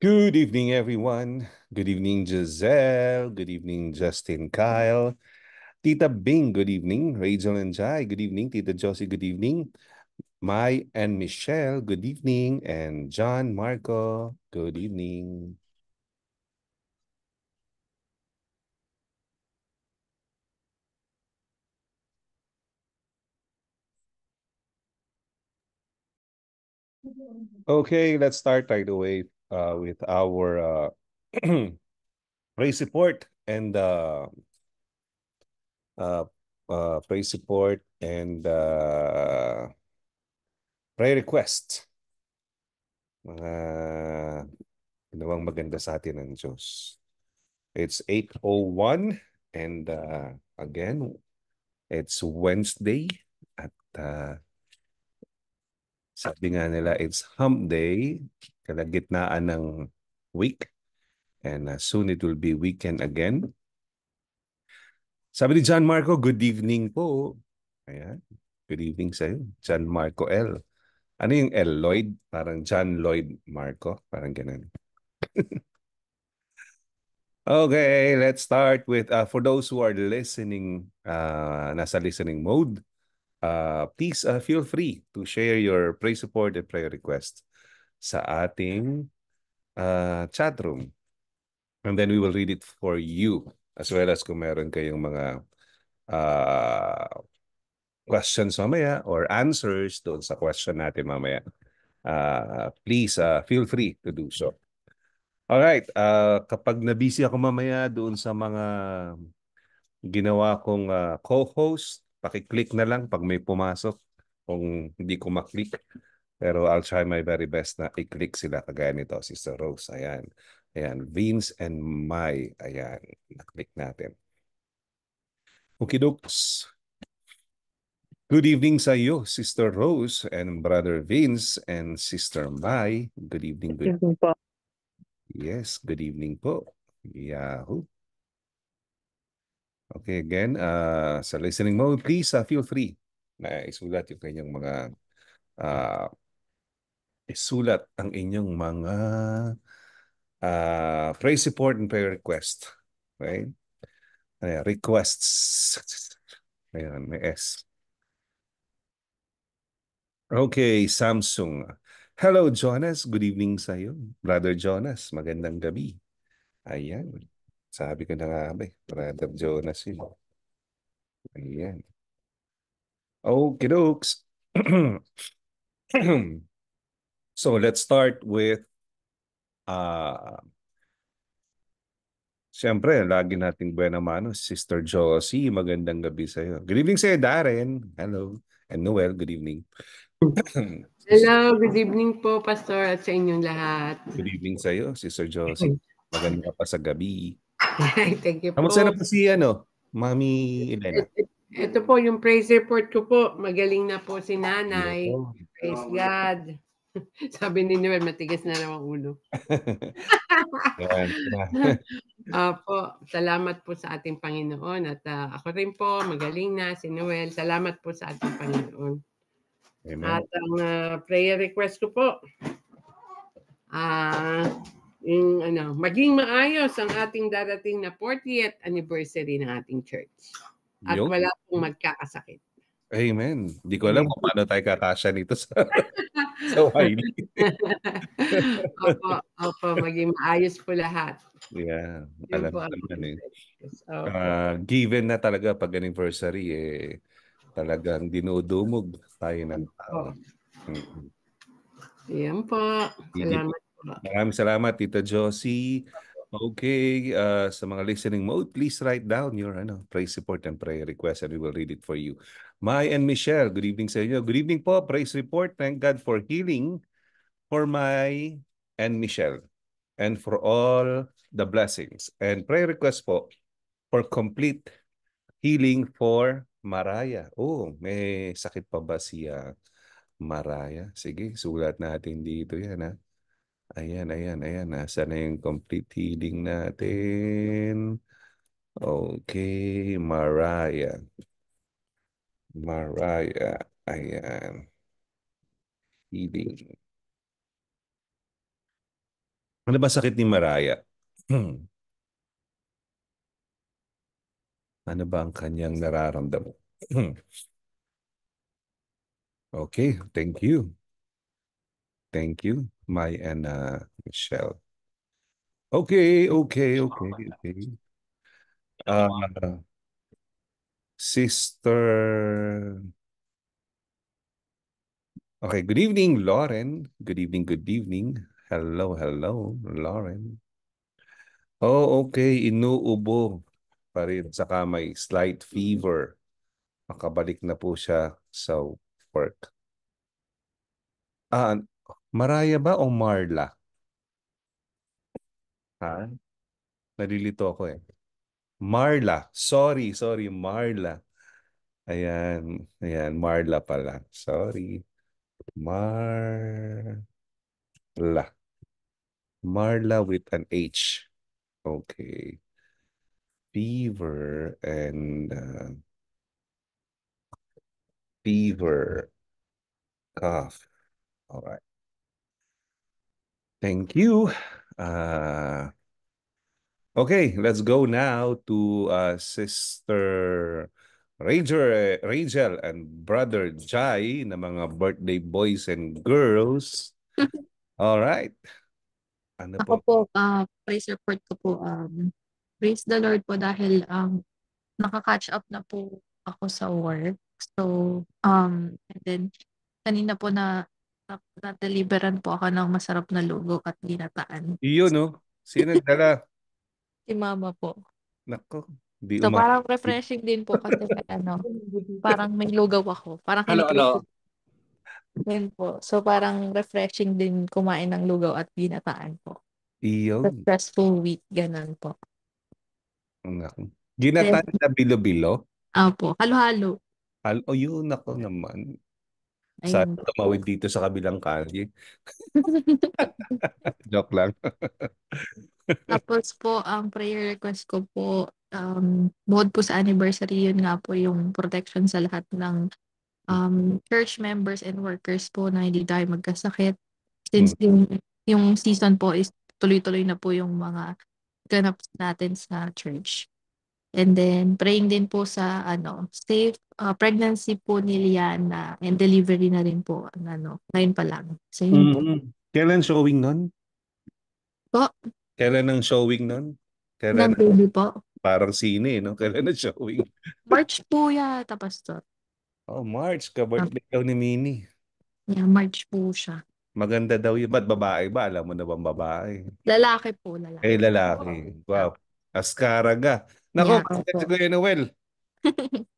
Good evening, everyone. Good evening, Giselle. Good evening, Justin Kyle. Tita Bing, good evening. Rachel and Jai, good evening. Tita Josie, good evening. Mai and Michelle, good evening. And John Marco, good evening. Okay, let's start right away. uh, with our uh, praise support and uh, uh, uh, praise support and uh, prayer request. Mga ginawang maganda sa atin ng Diyos. It's 8.01 and uh, again, it's Wednesday at uh, sabi nga nila, it's hump day, kalagitnaan ng week. And uh, soon it will be weekend again. Sabi ni John Marco, good evening po. Ayan. Good evening sa'yo. John Marco L. Ano yung L? Lloyd? Parang John Lloyd Marco. Parang ganun. Okay, let's start with uh, for those who are listening, uh, nasa listening mode, uh, please uh, feel free to share your prayer support and prayer request sa ating uh, chat room. And then we will read it for you as well as kung meron kayong mga uh, questions mamaya or answers doon sa question natin mamaya. Uh, please uh, feel free to do so. All right, uh, kapag nabisi ako mamaya doon sa mga ginawa kong uh, co-host, Pakiclick na lang pag may pumasok. Kung hindi ko maklik. Pero I'll try my very best na i-click sila kagaya nito, Sister Rose. Ayan. Ayan. Vince and Mai. Ayan. Na-click natin. Okidoks. Good evening sa iyo, Sister Rose and Brother Vince and Sister Mai. Good evening. Good evening po. Yes, good evening po. Yahoo. Okay, again, uh, sa listening mode, please uh, feel free na isulat yung kanyang mga uh, isulat ang inyong mga uh, prayer support and prayer request. Right? Ayan, requests. Ayan, may S. Okay, Samsung. Hello, Jonas. Good evening sa'yo. Brother Jonas, magandang gabi. Ayan. Sabi ko na nga ba eh, Brother Jonas eh. Ayan. Okay, dokes. so let's start with uh, Siyempre, lagi nating buena mano, Sister Josie, magandang gabi sa iyo. Good evening sa iyo, Darren. Hello. And Noel, good evening. Hello, good evening po, Pastor, at sa inyong lahat. Good evening sa iyo, Sister Josie. Maganda pa sa gabi. Thank you po. Kamusta na po si ano, Mami Elena? Ito po, yung praise report ko po. Magaling na po si ah, nanay. Praise God. Sabi ni Noel, matigas na raw ang ulo. Apo, uh, salamat po sa ating Panginoon. At uh, ako rin po, magaling na si Noel. Salamat po sa ating Panginoon. Amen. At ang uh, prayer request ko po, ah, uh, in, ano, maging maayos ang ating darating na 40th anniversary ng ating church. At Yo. wala pong magkakasakit. Amen. Hindi ko alam kung paano tayo kakasya nito sa, sa Wiley. opo, opo, maging maayos po lahat. Yeah, alam ko naman eh. Uh, given na talaga pag anniversary, eh, talagang dinudumog tayo ng tao. Oh. Mm-hmm. Yan po. Salamat Maraming salamat Tita Josie. Okay, uh, sa mga listening mode, please write down your ano, praise support and prayer request and we will read it for you. Mai and Michelle, good evening sa inyo. Good evening po, praise report. Thank God for healing for Mai and Michelle and for all the blessings. And prayer request po for complete healing for Maraya. Oh, may sakit pa ba si uh, Maraya? Sige, sulat natin dito yan ha. Ayan, ayan, ayan. Nasa na yung complete healing natin. Okay, Mariah. Mariah. Ayan. Healing. Ano ba sakit ni Mariah? Hmm. Ano ba ang kanyang nararamdaman? okay, thank you. Thank you, my and uh, Michelle. Okay, okay, okay, okay. Uh, Sister... Okay, good evening, Lauren. Good evening, good evening. Hello, hello, Lauren. Oh, okay, inuubo pa rin sa kamay. Slight mm-hmm. fever. Makabalik na po siya sa work. Uh, Maraya ba o Marla? Ha? Narilito ako eh. Marla. Sorry, sorry, Marla. Ayan, ayan, Marla pala. Sorry. Marla. Marla with an H. Okay. Fever and uh, beaver cough. All right. Thank you. Uh, okay, let's go now to uh, Sister Rager, Rachel and Brother Jai na mga birthday boys and girls. All right. Ano Ako po, po uh, praise report ko po. Um, praise the Lord po dahil um, naka-catch up na po ako sa work. So, um, and then, kanina po na nadeliveran po ako ng masarap na lugo at ginataan. Iyon, no? Sino nagdala? si mama po. Nako. Di so, parang refreshing din po kasi ano, parang may lugaw ako. Parang hello, hello. Yan po. So, parang refreshing din kumain ng lugaw at ginataan po. Iyon. Sa stressful week, ganun po. Nako. Ginataan na bilo-bilo? Apo. Halo-halo. Hal- oh, yun ako naman. Sana tumawid dito sa kabilang kanji. Joke lang. Tapos po, ang prayer request ko po, um, bukod po sa anniversary, yun nga po yung protection sa lahat ng um, church members and workers po na hindi tayo magkasakit. Since mm. yung, yung season po is tuloy-tuloy na po yung mga ganap natin sa church. And then praying din po sa ano, safe uh, pregnancy po ni Liana and delivery na rin po ano, ngayon pa lang. So, mm-hmm. Kailan showing nun? Po? Kailan ang showing nun? Kailan ng na, baby po. Parang sine, no? Kailan na showing? March po yata, Pastor. Oh, March. Ka-birthday ah. daw ni Mini. Yeah, March po siya. Maganda daw yun. Ba't babae ba? Alam mo na bang babae? Lalaki po, lalaki. Eh, lalaki. Wow. Askaraga. Nako, yeah, content si Kuya Noel.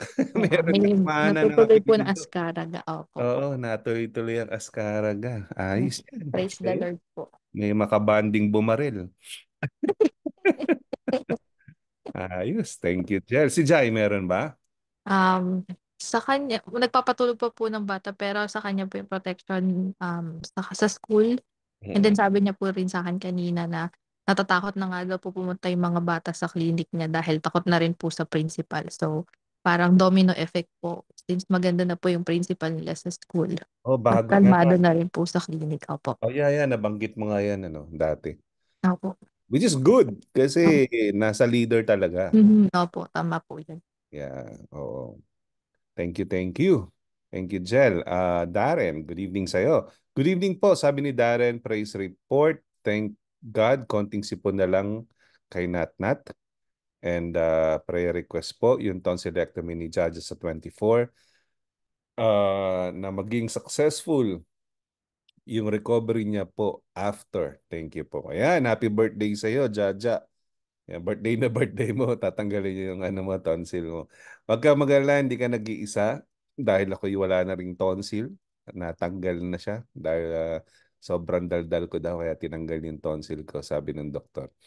Meron may, na natutuloy po ng askaraga. Opo. Oo, natuloy-tuloy ang askaraga. Ayos mm, yan. Praise okay. the Lord po. May makabanding bumaril. Ayos. Thank you, Jel. Si Jai, meron ba? Um, sa kanya, nagpapatulog pa po ng bata pero sa kanya po yung protection um, sa, sa school. And then mm. sabi niya po rin sa akin kanina na Natatakot na nga daw po pumunta yung mga bata sa clinic niya dahil takot na rin po sa principal. So, parang domino effect po since maganda na po yung principal nila sa school. Oh, bago nga. Kalmado na rin po sa clinic. Opo. Oh, yeah, yeah. Nabanggit mo nga yan ano, dati. Opo. Which is good kasi nasa leader talaga. Mm-hmm. Opo, tama po yan. Yeah, oo. Thank you, thank you. Thank you, Jel. Uh, Darren, good evening sa'yo. Good evening po, sabi ni Darren, praise report. Thank God, konting sipon na lang kay Natnat. -Nat. And uh, prayer request po, yung tonsillectomy ni Judges sa 24, uh, na maging successful yung recovery niya po after. Thank you po. Ayan, happy birthday sa iyo, Jaja. Ayan, birthday na birthday mo, tatanggalin niyo yung ano mo, tonsil mo. Huwag ka magalala, hindi ka nag-iisa dahil ako'y wala na ring tonsil. Natanggal na siya dahil uh, sobrang daldal ko daw kaya tinanggal yung tonsil ko, sabi ng doktor.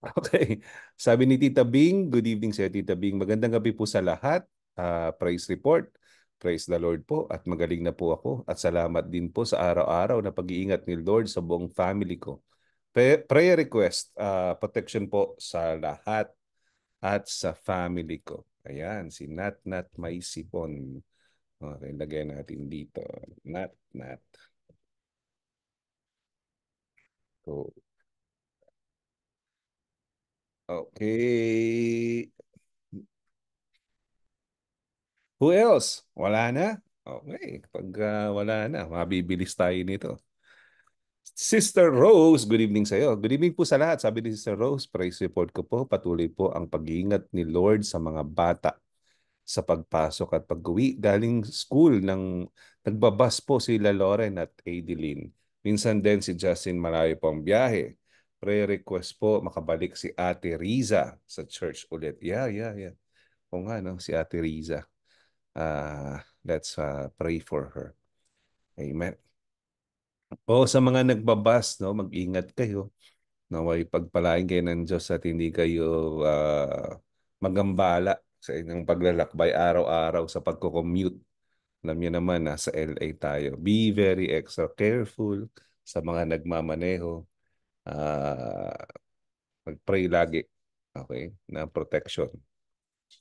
Okay. Sabi ni Tita Bing, good evening sa Tita Bing. Magandang gabi po sa lahat. Uh, praise report. Praise the Lord po at magaling na po ako at salamat din po sa araw-araw na pag-iingat ni Lord sa buong family ko. prayer request, uh, protection po sa lahat at sa family ko. Ayan, si Nat Nat Maisipon. Okay, lagay natin dito. Nat Nat. Go. Okay. Who else? Wala na? Okay. Kapag uh, wala na, mabibilis tayo nito. Sister Rose, good evening sa iyo. Good evening po sa lahat. Sabi ni Sister Rose, praise report ko po. Patuloy po ang pag-iingat ni Lord sa mga bata sa pagpasok at pag-uwi. Galing school ng nagbabas po si La Loren at Adeline. Minsan din si Justin malayo pang biyahe. Pre-request po makabalik si Ate Riza sa church ulit. Yeah, yeah, yeah. O nga, no? si Ate Riza. Uh, let's uh, pray for her. Amen. O sa mga nagbabas, no, mag-ingat kayo. Naway pagpalain kayo ng Diyos at hindi kayo uh, magambala sa inyong paglalakbay araw-araw sa pagko-commute alam niyo naman, nasa LA tayo. Be very extra careful sa mga nagmamaneho. Uh, mag-pray lagi okay, na protection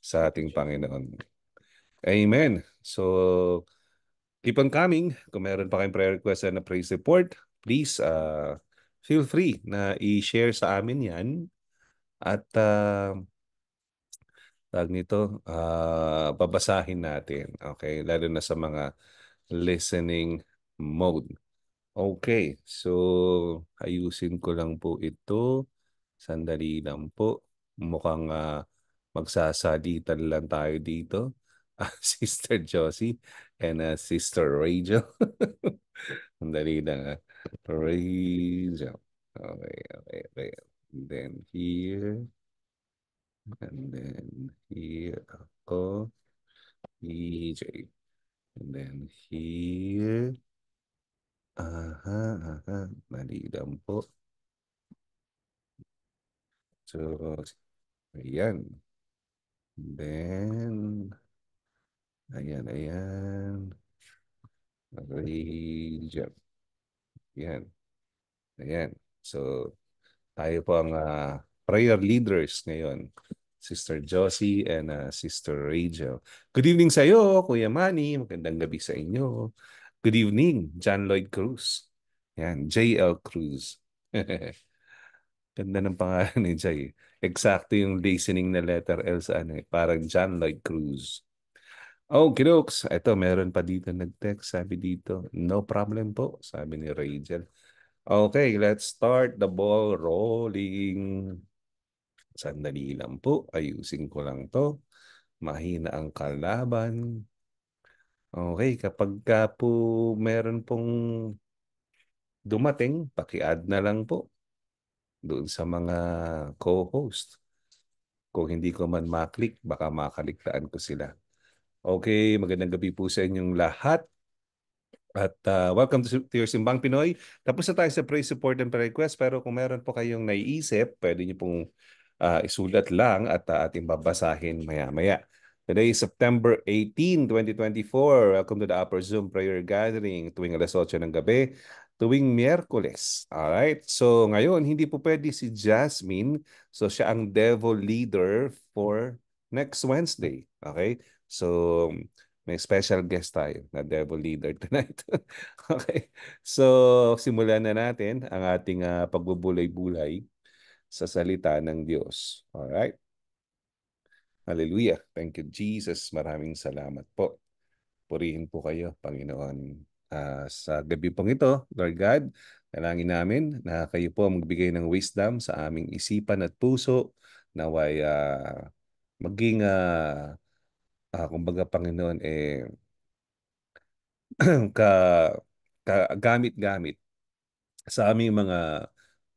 sa ating Panginoon. Amen. So, keep on coming. Kung meron pa kayong prayer request na praise report, please uh, feel free na i-share sa amin yan. At uh, tag nito, uh, babasahin natin. Okay, lalo na sa mga listening mode. Okay, so ayusin ko lang po ito. Sandali lang po. Mukhang uh, magsasalitan lang tayo dito. Uh, Sister Josie and uh, Sister Rachel. Sandali lang. Uh. Rachel. Okay, okay, okay. And then here and then here ako, EJ. And then here, aha, aha, mali lang po. So, ayan. And then, ayan, ayan. Region. Ayan. Ayan. So, tayo po ang uh, prayer leaders ngayon. Sister Josie and uh, Sister Rachel. Good evening sa iyo, Kuya Manny. Magandang gabi sa inyo. Good evening, John Lloyd Cruz. Yan, JL Cruz. Ganda ng pangalan ni Jay. Eksakto yung listening na letter L sa ano eh, Parang John Lloyd Cruz. Oh, kidokes. Ito, meron pa dito nag-text. Sabi dito, no problem po. Sabi ni Rachel. Okay, let's start the ball rolling. Sandali lang po. Ayusin ko lang to. Mahina ang kalaban. Okay, kapag ka po meron pong dumating, paki-add na lang po doon sa mga co-host. Kung hindi ko man maklik, baka makaligtaan ko sila. Okay, magandang gabi po sa inyong lahat. At uh, welcome to, to your Simbang Pinoy. Tapos na tayo sa praise, support, and prayer request. Pero kung meron po kayong naiisip, pwede niyo pong uh, isulat lang at uh, ating babasahin maya-maya. Today is September 18, 2024. Welcome to the Upper Zoom Prayer Gathering tuwing alas 8 ng gabi, tuwing Miyerkules. Alright, so ngayon hindi po pwede si Jasmine. So siya ang devil leader for next Wednesday. Okay, so may special guest tayo na devil leader tonight. okay, so simulan na natin ang ating uh, pagbubulay-bulay sa salita ng Diyos. Alright? Hallelujah. Thank you, Jesus. Maraming salamat po. Purihin po kayo, Panginoon. Uh, sa gabi pong ito, Lord God, nalangin namin na kayo po magbigay ng wisdom sa aming isipan at puso naway uh, ah, maging uh, uh, kumbaga Panginoon eh ka, ka gamit-gamit sa aming mga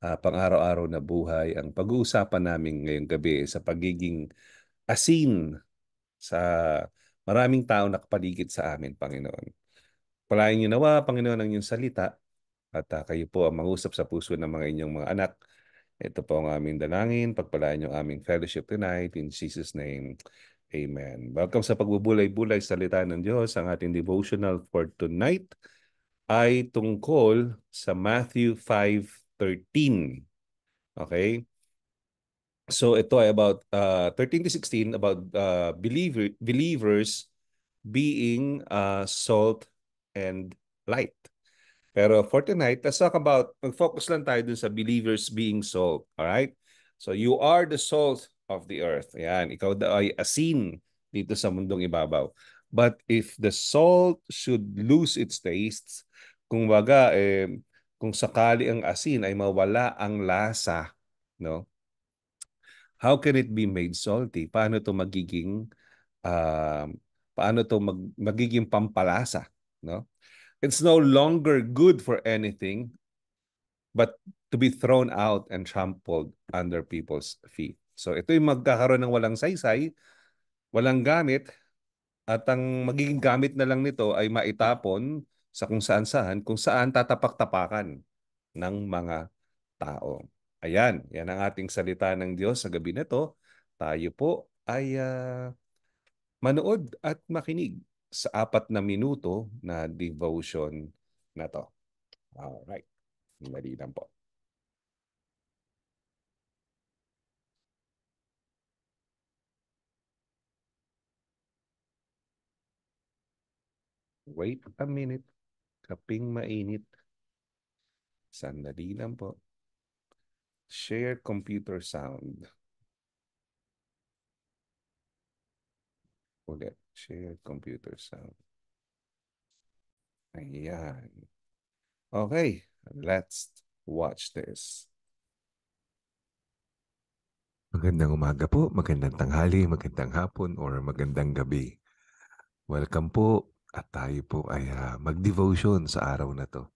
uh, pang-araw-araw na buhay. Ang pag-uusapan namin ngayong gabi sa pagiging asin sa maraming tao na kapaligid sa amin, Panginoon. Palayan niyo nawa, Panginoon, ang inyong salita at uh, kayo po ang mag mangusap sa puso ng mga inyong mga anak. Ito po ang aming dalangin. Pagpalaan niyo aming fellowship tonight. In Jesus' name, Amen. Welcome sa pagbubulay-bulay salita ng Diyos. Ang ating devotional for tonight ay tungkol sa Matthew 5, 13. Okay? So ito ay about uh, 13 to 16 about uh, believer, believers being uh, salt and light. Pero for tonight, let's talk about, mag-focus lang tayo dun sa believers being salt. Alright? So you are the salt of the earth. Yan, ikaw daw ay asin dito sa mundong ibabaw. But if the salt should lose its taste, kung baga, eh, kung sakali ang asin ay mawala ang lasa, no? How can it be made salty? Paano 'to magiging uh, paano 'to mag, magiging pampalasa, no? It's no longer good for anything but to be thrown out and trampled under people's feet. So ito'y magkakaroon ng walang saysay, walang gamit, at ang magiging gamit na lang nito ay maitapon sa kung saan saan, kung saan tatapak-tapakan ng mga tao. Ayan, yan ang ating salita ng Diyos sa gabi na to. Tayo po ay uh, manood at makinig sa apat na minuto na devotion na to. Alright, mali lang po. wait a minute. Kaping mainit. Sandali lang po. Share computer sound. Ulit. Share computer sound. Ayan. Okay. Let's watch this. Magandang umaga po, magandang tanghali, magandang hapon, or magandang gabi. Welcome po at tayo po ay uh, ah, mag sa araw na to.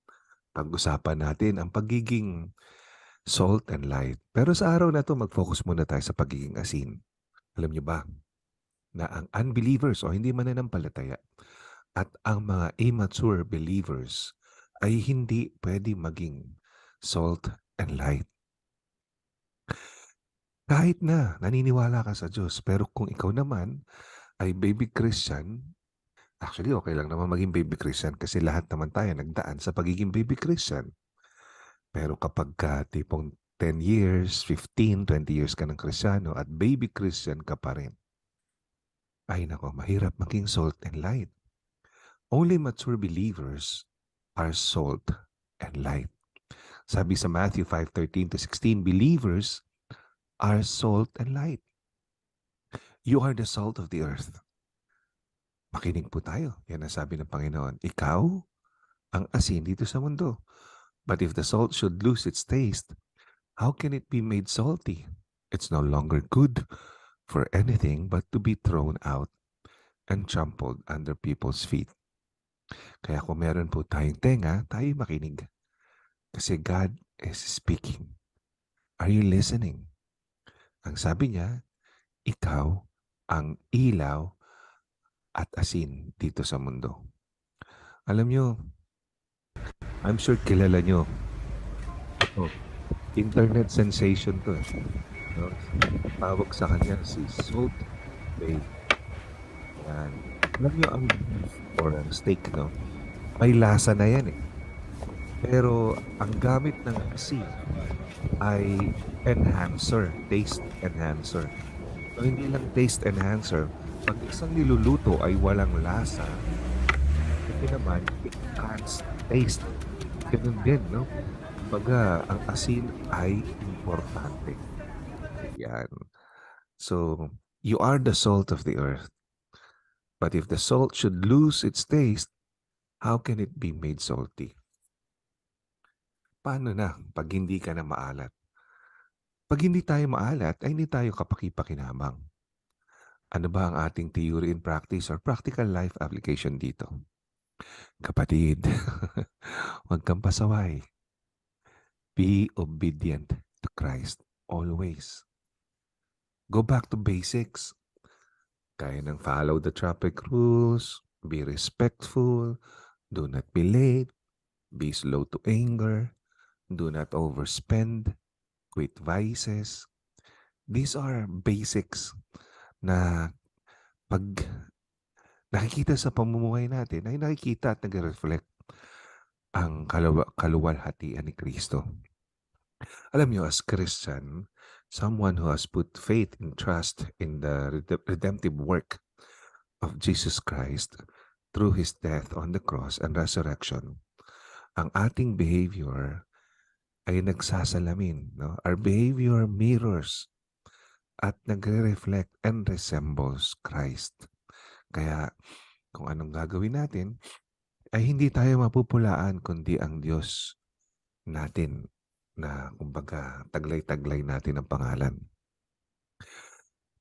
Pag-usapan natin ang pagiging salt and light. Pero sa araw na to, mag-focus muna tayo sa pagiging asin. Alam niyo ba na ang unbelievers o hindi mananampalataya at ang mga immature believers ay hindi pwede maging salt and light. Kahit na naniniwala ka sa Diyos, pero kung ikaw naman ay baby Christian, Actually, okay lang naman maging baby Christian kasi lahat naman tayo nagdaan sa pagiging baby Christian. Pero kapag ka tipong 10 years, 15, 20 years ka ng Kristiyano at baby Christian ka pa rin, ay nako, mahirap maging salt and light. Only mature believers are salt and light. Sabi sa Matthew 5:13 to 16, believers are salt and light. You are the salt of the earth makinig po tayo. Yan ang sabi ng Panginoon. Ikaw ang asin dito sa mundo. But if the salt should lose its taste, how can it be made salty? It's no longer good for anything but to be thrown out and trampled under people's feet. Kaya kung meron po tayong tenga, tayo makinig. Kasi God is speaking. Are you listening? Ang sabi niya, ikaw ang ilaw at asin dito sa mundo. Alam nyo, I'm sure kilala nyo. oh, internet sensation to. Eh. No? Tawag sa kanya si Salt Bay. Yan. Alam nyo, ang or ang steak, no? May lasa na yan eh. Pero ang gamit ng asin ay enhancer, taste enhancer. So, hindi lang taste enhancer, pag isang niluluto ay walang lasa, ito naman, it cuts taste. Ganun din, no? Baga, ang asin ay importante. Yan. So, you are the salt of the earth. But if the salt should lose its taste, how can it be made salty? Paano na pag hindi ka na maalat? Pag hindi tayo maalat, ay hindi tayo kapakipakinabang. Ano ba ang ating theory in practice or practical life application dito? Kapatid, huwag kang pasaway. Be obedient to Christ always. Go back to basics. Kaya nang follow the traffic rules, be respectful, do not be late, be slow to anger, do not overspend, quit vices. These are basics na pag nakikita sa pamumuhay natin ay nakikita at nagre-reflect ang kaluwa, kaluwalhatian ni Kristo. Alam niyo, as Christian, someone who has put faith and trust in the redemptive work of Jesus Christ through His death on the cross and resurrection, ang ating behavior ay nagsasalamin. No? Our behavior mirrors at nagre-reflect and resembles Christ. Kaya kung anong gagawin natin, ay hindi tayo mapupulaan kundi ang Diyos natin na kumbaga taglay-taglay natin ang pangalan.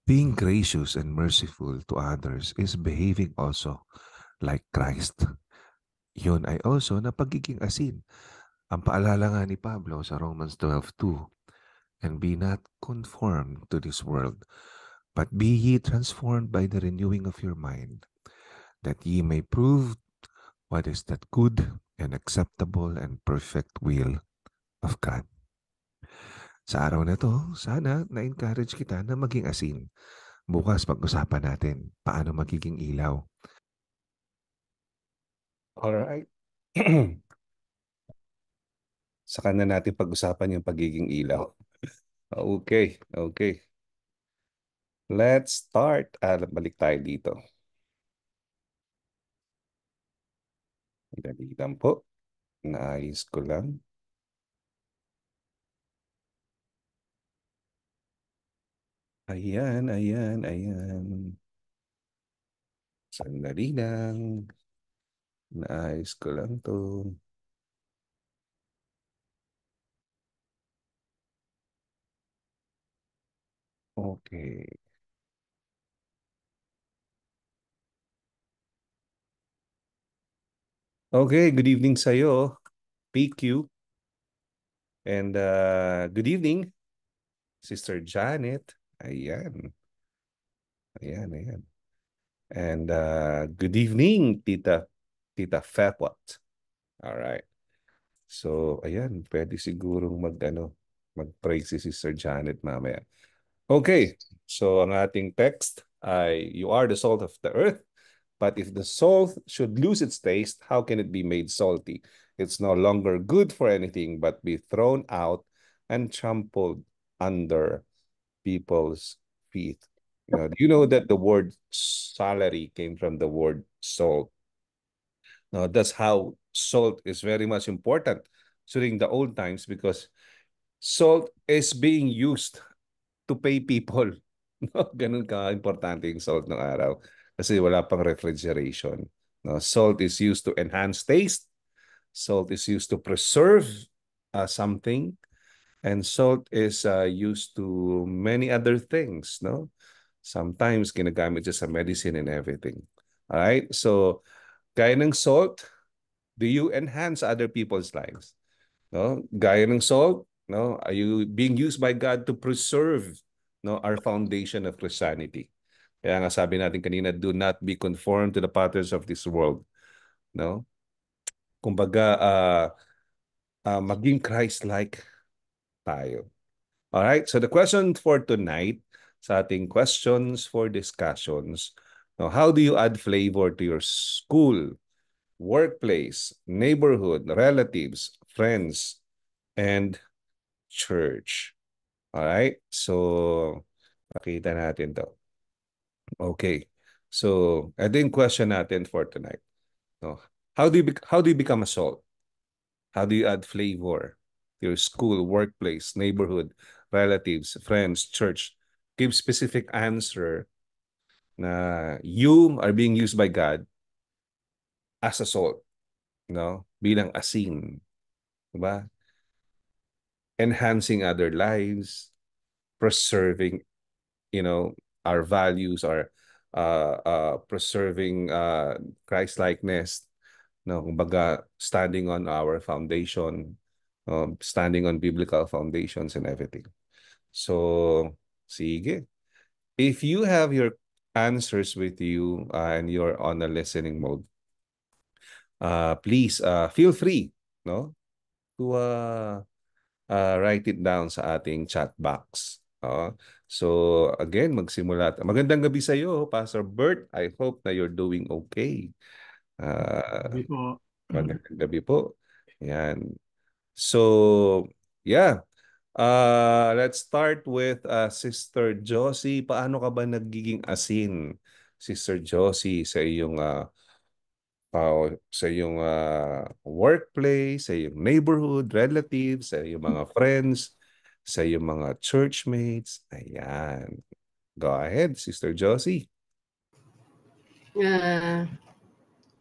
Being gracious and merciful to others is behaving also like Christ. Yun ay also na pagiging asin. Ang paalala nga ni Pablo sa Romans 12.2 and be not conformed to this world, but be ye transformed by the renewing of your mind, that ye may prove what is that good and acceptable and perfect will of God. Sa araw na to, sana na-encourage kita na maging asin. Bukas pag-usapan natin paano magiging ilaw. Alright. Saka na natin pag-usapan yung pagiging ilaw. Okay, okay. Let's start. Ah, balik tayo dito. Dali lang po. Naayos ko lang. Ayan, ayan, ayan. Sandali lang. Naayos ko lang to. Okay. Okay, good evening sa'yo, PQ. And uh, good evening, Sister Janet. Ayan. Ayan, ayan. And uh, good evening, Tita, Tita Fepot. All right. So, ayan, pwede sigurong mag, ano, mag-pray si Sister Janet mamaya. Okay, so ang ating text ay, you are the salt of the earth, but if the salt should lose its taste, how can it be made salty? It's no longer good for anything but be thrown out and trampled under people's feet. do you know that the word salary came from the word salt? Now, that's how salt is very much important during the old times because salt is being used to pay people. No, ganun ka importante yung salt ng araw kasi wala pang refrigeration. No, salt is used to enhance taste. Salt is used to preserve uh, something and salt is uh, used to many other things, no? Sometimes ginagamit siya sa medicine and everything. All right? So, gaya ng salt, do you enhance other people's lives? No? Gaya ng salt, No? Are you being used by God to preserve no, our foundation of Christianity? Kaya nga sabi natin kanina, do not be conformed to the patterns of this world. No? Kumbaga, uh, uh, maging Christ-like tayo. All right, so the question for tonight, sa ating questions for discussions, no, how do you add flavor to your school, workplace, neighborhood, relatives, friends, and church. Alright? So, pakita natin to. Okay. So, ito yung question natin for tonight. No? How, do you how do you become a salt? How do you add flavor to your school, workplace, neighborhood, relatives, friends, church? Give specific answer na you are being used by God as a salt. No? Bilang asin. Diba? enhancing other lives, preserving, you know, our values, our uh, uh, preserving uh, Christ likeness, no, kumbaga, standing on our foundation, um, standing on biblical foundations and everything. So, sige. If you have your answers with you uh, and you're on a listening mode, uh, please uh, feel free no, to uh, uh, write it down sa ating chat box. Uh, so again, magsimula. Magandang gabi sa iyo, Pastor Bert. I hope na you're doing okay. Uh, gabi po. Magandang gabi po. Yan. So, yeah. Uh, let's start with uh, Sister Josie. Paano ka ba nagiging asin, Sister Josie, sa iyong uh, pa sa iyong uh, workplace, sa iyong neighborhood, relatives, sa iyong mga friends, sa iyong mga churchmates. Ayan. Go ahead, Sister Josie. Uh,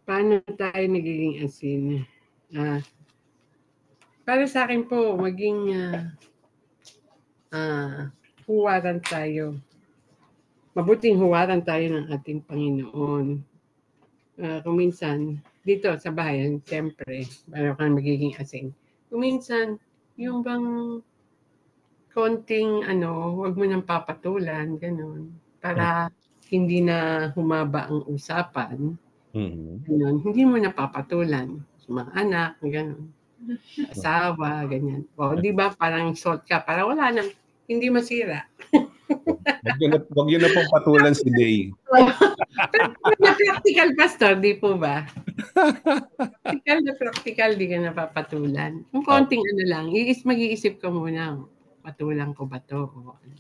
paano tayo nagiging asin? Uh, para sa akin po, maging uh, uh, huwaran tayo. Mabuting huwaran tayo ng ating Panginoon uh, kung minsan, dito sa bayan, siyempre, para kang magiging asing. Kuminsan, yung bang konting ano, wag mo nang papatulan, ganun, para hindi na humaba ang usapan. Mm-hmm. Ganun, hindi mo napapatulan sa mga anak, ganun. Asawa, ganyan. O, di ba parang short ka, para wala nang hindi masira. Huwag yun, wag yun na pong patulan si Day. Pero na practical, Pastor, di po ba? practical na practical, di ka napapatulan. Kung konting oh. ano lang, iis, mag-iisip ka muna, patulan ko ba to? O, ano.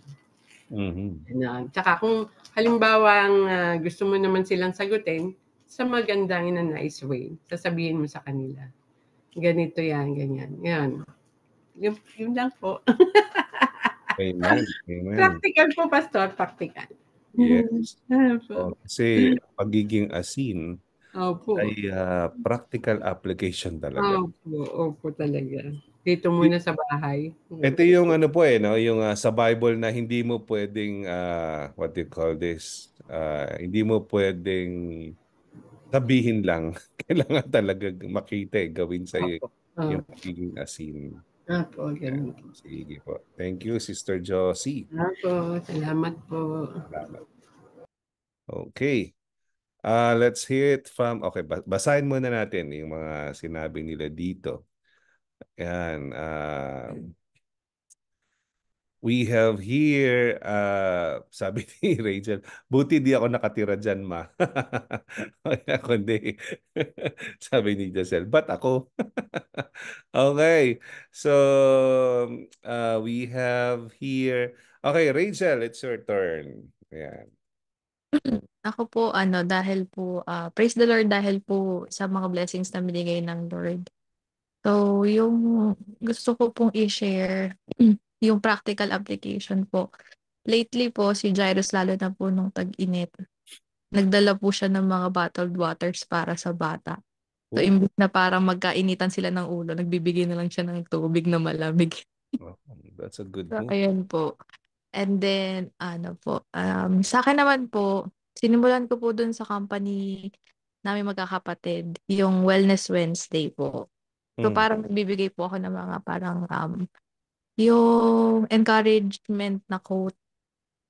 Mm-hmm. Ano, tsaka kung halimbawa ang uh, gusto mo naman silang sagutin, sa magandang in nice way, sasabihin mo sa kanila, ganito yan, ganyan. Yan. Yun, yun lang po. Amen. Amen. Practical po, Pastor. Practical. Yes. So, oh, kasi pagiging asin Opo. ay uh, practical application talaga. Opo, opo talaga. Dito muna sa bahay. Ito yung ano po eh, no? yung uh, sa Bible na hindi mo pwedeng, uh, what do you call this? Uh, hindi mo pwedeng sabihin lang. Kailangan talaga makita eh, gawin sa iyo yung pagiging asin. Ah, po, ganun po. Sige po. Thank you, Sister Josie. Ah, salamat po. Salamat. Okay. Uh, let's hear it from... Okay, basahin muna natin yung mga sinabi nila dito. Ayan. Uh, ah, We have here, uh, sabi ni Rachel, buti di ako nakatira dyan ma. Kundi, sabi ni Giselle, but ako. okay, so uh, we have here, okay Rachel, it's your turn. Ayan. Ako po, ano, dahil po, uh, praise the Lord dahil po sa mga blessings na binigay ng Lord. So, yung gusto ko pong i-share, yung practical application po. Lately po, si Jairus lalo na po nung tag-init, nagdala po siya ng mga bottled waters para sa bata. So, oh. imbis na parang magkainitan sila ng ulo, nagbibigay na lang siya ng tubig na malamig. oh, that's a good move. So, ayan po. And then, ano po, um, sa akin naman po, sinimulan ko po dun sa company namin magkakapatid, yung Wellness Wednesday po. So, mm. parang nagbibigay po ako ng mga parang um, yung encouragement na quote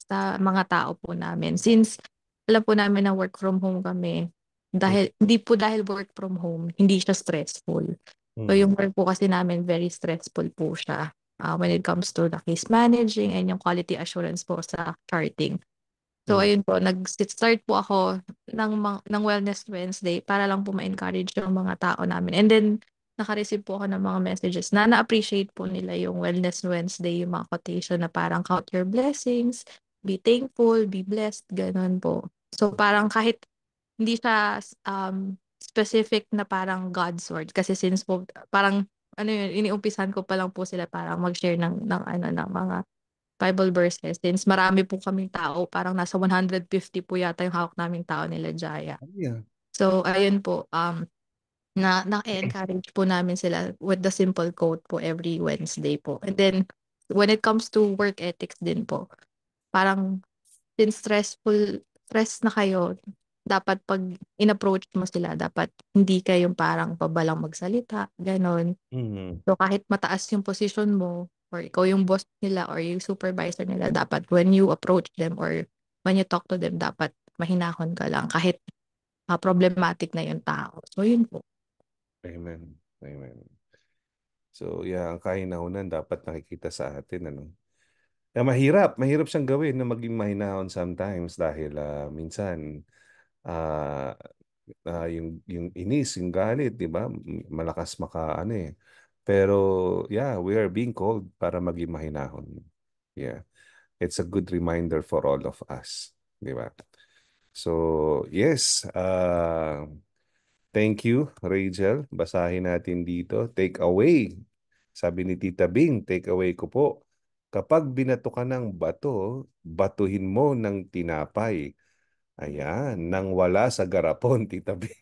sa mga tao po namin. Since alam po namin na work from home kami, dahil mm. hindi po dahil work from home, hindi siya stressful. Mm. So yung hmm. work po kasi namin very stressful po siya uh, when it comes to the case managing and yung quality assurance po sa charting. So mm. ayun po, nag-start po ako ng, ng Wellness Wednesday para lang po ma-encourage yung mga tao namin. And then naka-receive po ako ng mga messages na na-appreciate po nila yung Wellness Wednesday, yung mga quotation na parang count your blessings, be thankful, be blessed, ganun po. So parang kahit hindi siya um, specific na parang God's word kasi since po parang ano yun, iniumpisan ko pa lang po sila parang mag-share ng, ng ano ng mga Bible verses since marami po kaming tao parang nasa 150 po yata yung hawak naming tao nila Jaya. Oh, yeah. So ayun po um na na-encourage po namin sila with the simple code po every Wednesday po. And then, when it comes to work ethics din po, parang din stressful, stress na kayo, dapat pag in-approach mo sila, dapat hindi kayong parang pabalang magsalita, ganon. Mm-hmm. So, kahit mataas yung position mo, or ikaw yung boss nila, or yung supervisor nila, dapat when you approach them, or when you talk to them, dapat mahinahon ka lang kahit uh, problematic na yung tao. So, yun po. Amen. Amen. So, yeah, ang kahinahon dapat nakikita sa atin. Ano? Kaya eh, mahirap. Mahirap siyang gawin na maging mahinahon sometimes dahil uh, minsan uh, uh, yung, yung inis, yung galit, di ba? Malakas maka, ano eh. Pero, yeah, we are being called para maging mahinahon. Yeah. It's a good reminder for all of us. Di ba? So, yes, uh, Thank you, Rachel. Basahin natin dito. Take away. Sabi ni Tita Bing, take away ko po. Kapag binato ka ng bato, batuhin mo ng tinapay. Ayan, nang wala sa garapon, Tita Bing.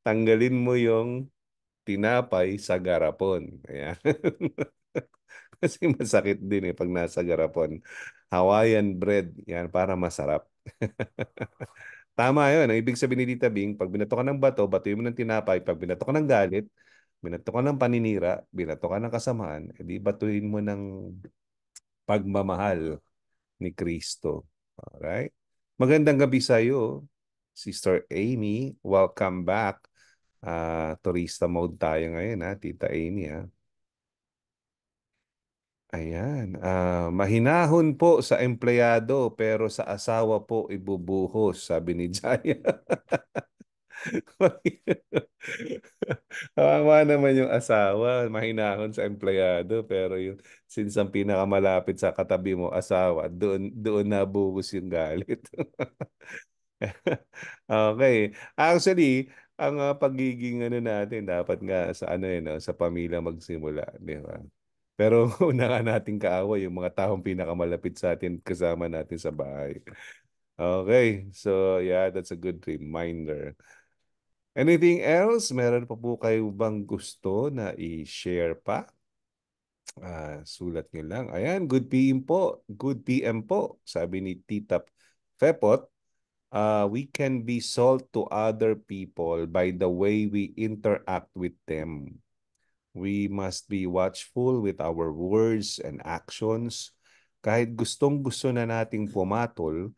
Tanggalin mo yung tinapay sa garapon. Ayan. Kasi masakit din eh pag nasa garapon. Hawaiian bread, yan para masarap. Tama yun. Ang ibig sabihin ni Tita Bing, pag binato ka ng bato, batuin mo ng tinapay. Pag binato ka ng galit, binato ka ng paninira, binato ka ng kasamaan, edi eh batuhin mo ng pagmamahal ni Kristo. Alright? Magandang gabi sa iyo, Sister Amy. Welcome back. Uh, turista mode tayo ngayon, ha? Tita Amy. Ha? Ayan, Uh, "Mahinahon po sa empleyado pero sa asawa po ibubuhos," sabi ni Jaya. Kawawa naman yung asawa, mahinahon sa empleyado pero yung since ang pinakamalapit sa katabi mo asawa, doon doon nabuhos yung galit. okay. actually ang, ah, pagiging ano natin dapat nga sa ano, eh, 'no, sa pamilya magsimula, 'di ba? Pero una ka nating kaawa yung mga taong pinakamalapit sa atin kasama natin sa bahay. Okay, so yeah, that's a good reminder. Anything else? Meron pa po kayo bang gusto na i-share pa? Ah, sulat nyo lang. Ayan, good PM po. Good PM po, sabi ni Tita Fepot. Uh, we can be salt to other people by the way we interact with them. We must be watchful with our words and actions. Kahit gustong gusto na nating pumatol,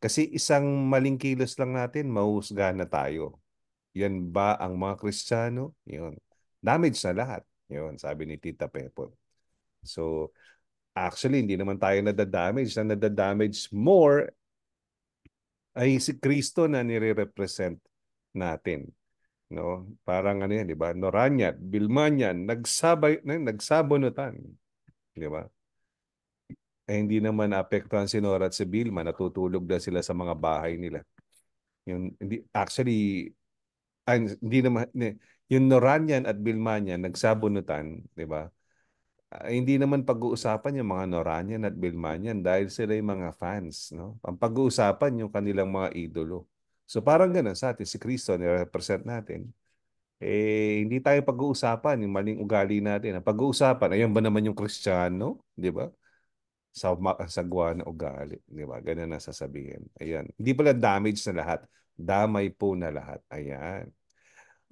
kasi isang maling kilos lang natin, mahuhusga na tayo. Yan ba ang mga Kristiyano? Yun. Damage na lahat. Yun, sabi ni Tita Pepo. So, actually, hindi naman tayo nadadamage. Na nadadamage more ay si Kristo na nire-represent natin no parang ano yan di ba Noranya Bilmanyan nagsabay nagsabunutan di ba eh, hindi naman naapektuhan si Nora at si Bilma natutulog na sila sa mga bahay nila yung hindi actually ay, hindi naman yung Noranyan at Bilmanyan nagsabunutan di ba uh, hindi naman pag-uusapan yung mga Noranyan at Bilmanyan dahil sila yung mga fans no ang pag-uusapan yung kanilang mga idolo So parang ganun sa atin, si Kristo represent natin. Eh, hindi tayo pag-uusapan yung maling ugali natin. Ang pag-uusapan, ayan ba naman yung Kristiyano? Di ba? Sa sagwa na ugali. Di ba? Ganun ang sasabihin. Ayan. Hindi pala damage na lahat. Damay po na lahat. Ayan.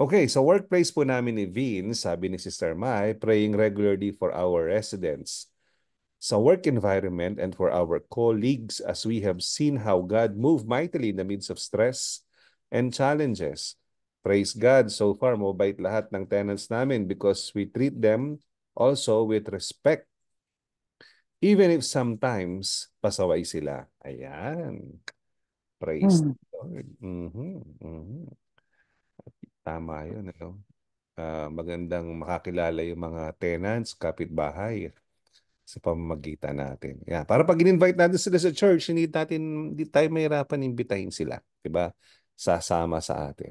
Okay, so workplace po namin ni Vin, sabi ni Sister Mai, praying regularly for our residents sa work environment and for our colleagues as we have seen how God moved mightily in the midst of stress and challenges. Praise God, so far mabait lahat ng tenants namin because we treat them also with respect. Even if sometimes pasaway sila. Ayan. Praise mm. the Lord. Mm-hmm, mm-hmm. Tama yun. Ano? Uh, magandang makakilala yung mga tenants, kapitbahay sa pamamagitan natin. Yeah. Para pag in-invite natin sila sa church, hindi natin hindi tayo mahirapan imbitahin sila, 'di ba? Sasama sa atin.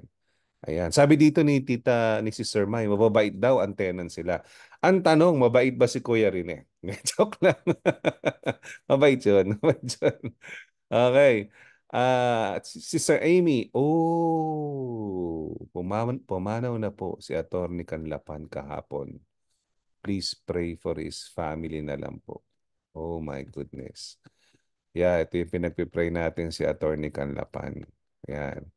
Ayan. Sabi dito ni tita ni Sister May, mababait daw ang tenant sila. Ang tanong, mabait ba si Kuya Rene? Joke lang. mabait yun. Mabait yun. Okay. Uh, ah, Sister Amy, oh, pumanaw, pumanaw na po si Atty. Kanlapan kahapon please pray for his family na lang po. Oh my goodness. Yeah, ito yung pinagpipray natin si Attorney Canlapan. Yan.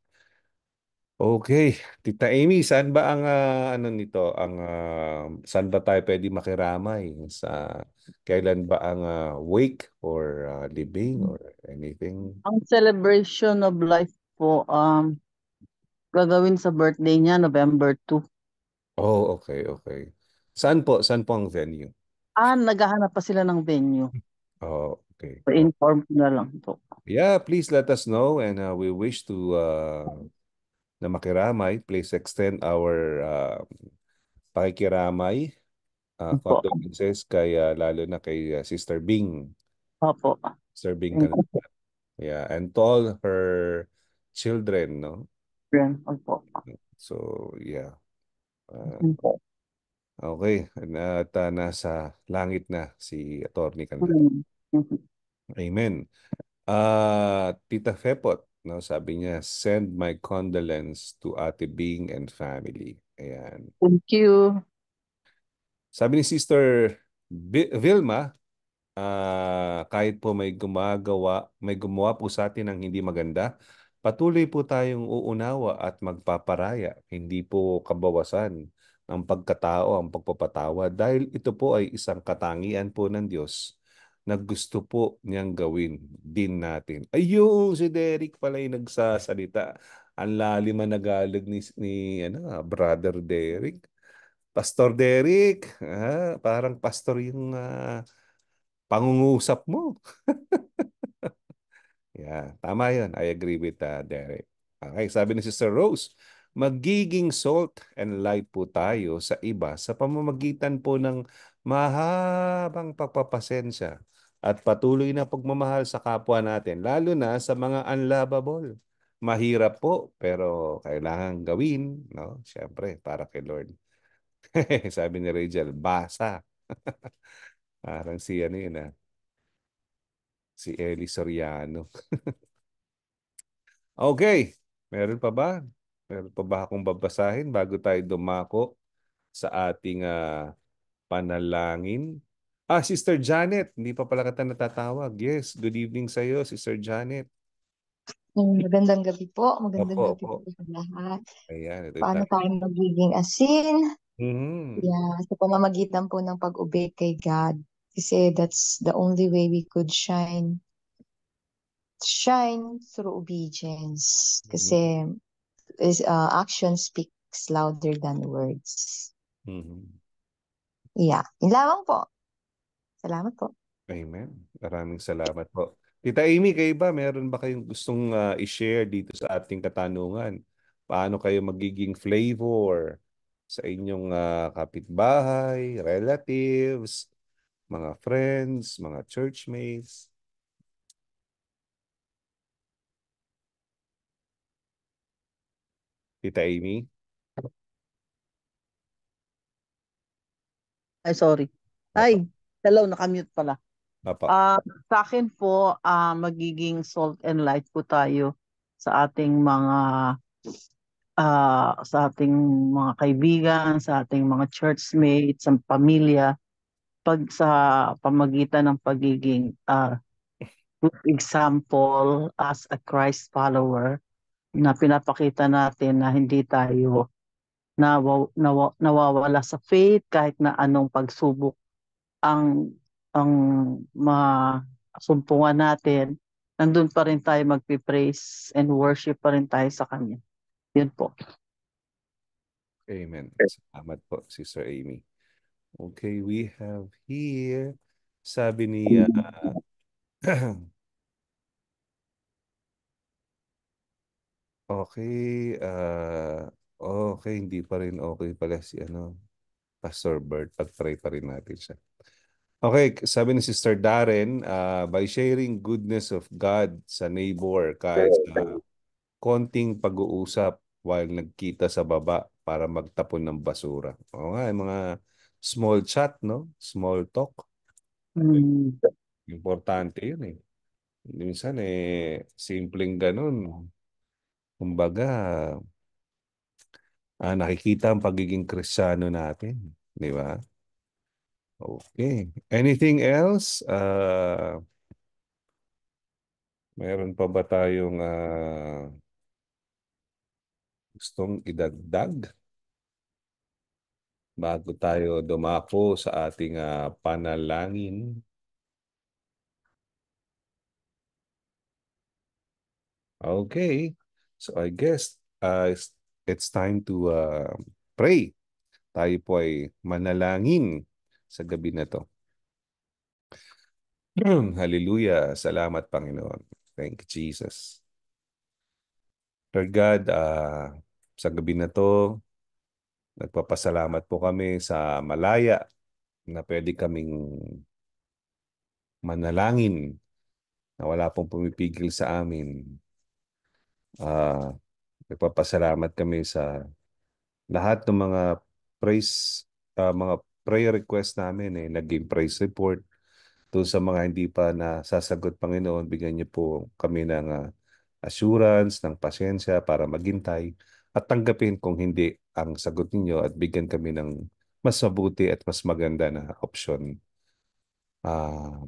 Okay, Tita Amy, saan ba ang uh, ano nito, ang uh, saan ba tayo pwede makiramay sa kailan ba ang uh, wake or uh, living or anything? Ang celebration of life po um gagawin sa birthday niya November 2. Oh, okay, okay. Saan po? Saan po ang venue? Ah, naghahanap pa sila ng venue. Oh, okay. So, inform ko na lang po. Yeah, please let us know and uh, we wish to uh, na makiramay. Please extend our uh, pakikiramay uh, Opo. condolences kay uh, lalo na kay uh, Sister Bing. Opo. Sister Bing. Opo. Yeah, and to all her children, no? Children, opo. So, yeah. Uh, opo. Okay, at uh, nasa langit na si Attorney Candela. Mm-hmm. Mm-hmm. Amen. Uh, Tita Fepot, no, sabi niya, send my condolence to Ate Bing and family. Ayan. Thank you. Sabi ni Sister B- Vilma, uh, kahit po may gumagawa, may gumawa po sa atin ng hindi maganda, patuloy po tayong uunawa at magpaparaya, hindi po kabawasan ang pagkatao, ang pagpapatawa dahil ito po ay isang katangian po ng Diyos na gusto po niyang gawin din natin. Ayun, si Derek pala yung nagsasalita. Ang lalim na nagalag ni, ni ano, ah, Brother Derek. Pastor Derek, ah, parang pastor yung uh, pangungusap mo. yeah, tama yun. I agree with uh, Derek. Okay, sabi ni Sister Rose, magiging salt and light po tayo sa iba sa pamamagitan po ng mahabang pagpapasensya at patuloy na pagmamahal sa kapwa natin, lalo na sa mga unlovable. Mahirap po, pero kailangan gawin, no? Siyempre, para kay Lord. Sabi ni Rachel, basa. Parang si ano yun ah. Si Eli Soriano. okay, meron pa ba? Meron pa ba akong babasahin bago tayo dumako sa ating uh, panalangin? Ah, Sister Janet, hindi pa pala kita natatawag. Yes, good evening sa iyo, Sister Janet. Mm, magandang gabi po. Magandang opo, gabi po sa lahat. Ayan, ito Paano ito. tayo magiging asin? Mm-hmm. Yeah, sa pamamagitan po ng pag-obey kay God. Kasi that's the only way we could shine shine through obedience. Kasi mm-hmm is uh, action speaks louder than words. Mm-hmm. Yeah. Yun lamang po. Salamat po. Amen. Maraming salamat po. Tita Amy, kayo ba? Meron ba kayong gustong uh, i-share dito sa ating katanungan? Paano kayo magiging flavor sa inyong uh, kapitbahay, relatives, mga friends, mga churchmates? Tita Amy? Ay, sorry. Ay, hello, nakamute pala. Apa. Uh, sa akin po, uh, magiging salt and light po tayo sa ating mga uh, sa ating mga kaibigan, sa ating mga churchmates, sa pamilya, pag sa pamagitan ng pagiging uh, good example as a Christ follower na pinapakita natin na hindi tayo nawaw, nawaw, nawawala sa faith kahit na anong pagsubok ang ang masumpungan natin, nandun pa rin tayo magpipraise and worship pa rin tayo sa Kanya. Yun po. Amen. Salamat po, Sister Amy. Okay, we have here, sabi ni uh, Okay, ah, okay, hindi pa rin okay pala si ano, Pastor Bert. Pag-try pa rin natin siya. Okay, sabi ni Sister Darren, ah, by sharing goodness of God sa neighbor kahit sa ah, konting pag-uusap while nagkita sa baba para magtapon ng basura. O nga, yung mga small chat, no? Small talk. Mm. Importante yun eh. Minsan eh, simpleng ganun. Kumbaga, ah, nakikita ang pagiging krisyano natin. Di ba? Okay. Anything else? Uh, ah, mayroon pa ba tayong uh, gustong idagdag? Bago tayo dumako sa ating uh, panalangin. Okay. So I guess uh, it's time to uh, pray. Tayo po ay manalangin sa gabi na to. Hallelujah. Salamat, Panginoon. Thank you, Jesus. Lord God, uh, sa gabi na to, nagpapasalamat po kami sa malaya na pwede kaming manalangin na wala pong pumipigil sa amin Ah, nagpapasalamat kami sa lahat ng mga praise ah, mga prayer request namin eh naging praise report doon sa mga hindi pa nasasagot Panginoon bigyan niyo po kami ng ah, assurance ng pasensya para maghintay at tanggapin kung hindi ang sagot ninyo at bigyan kami ng mas mabuti at mas maganda na option Ah,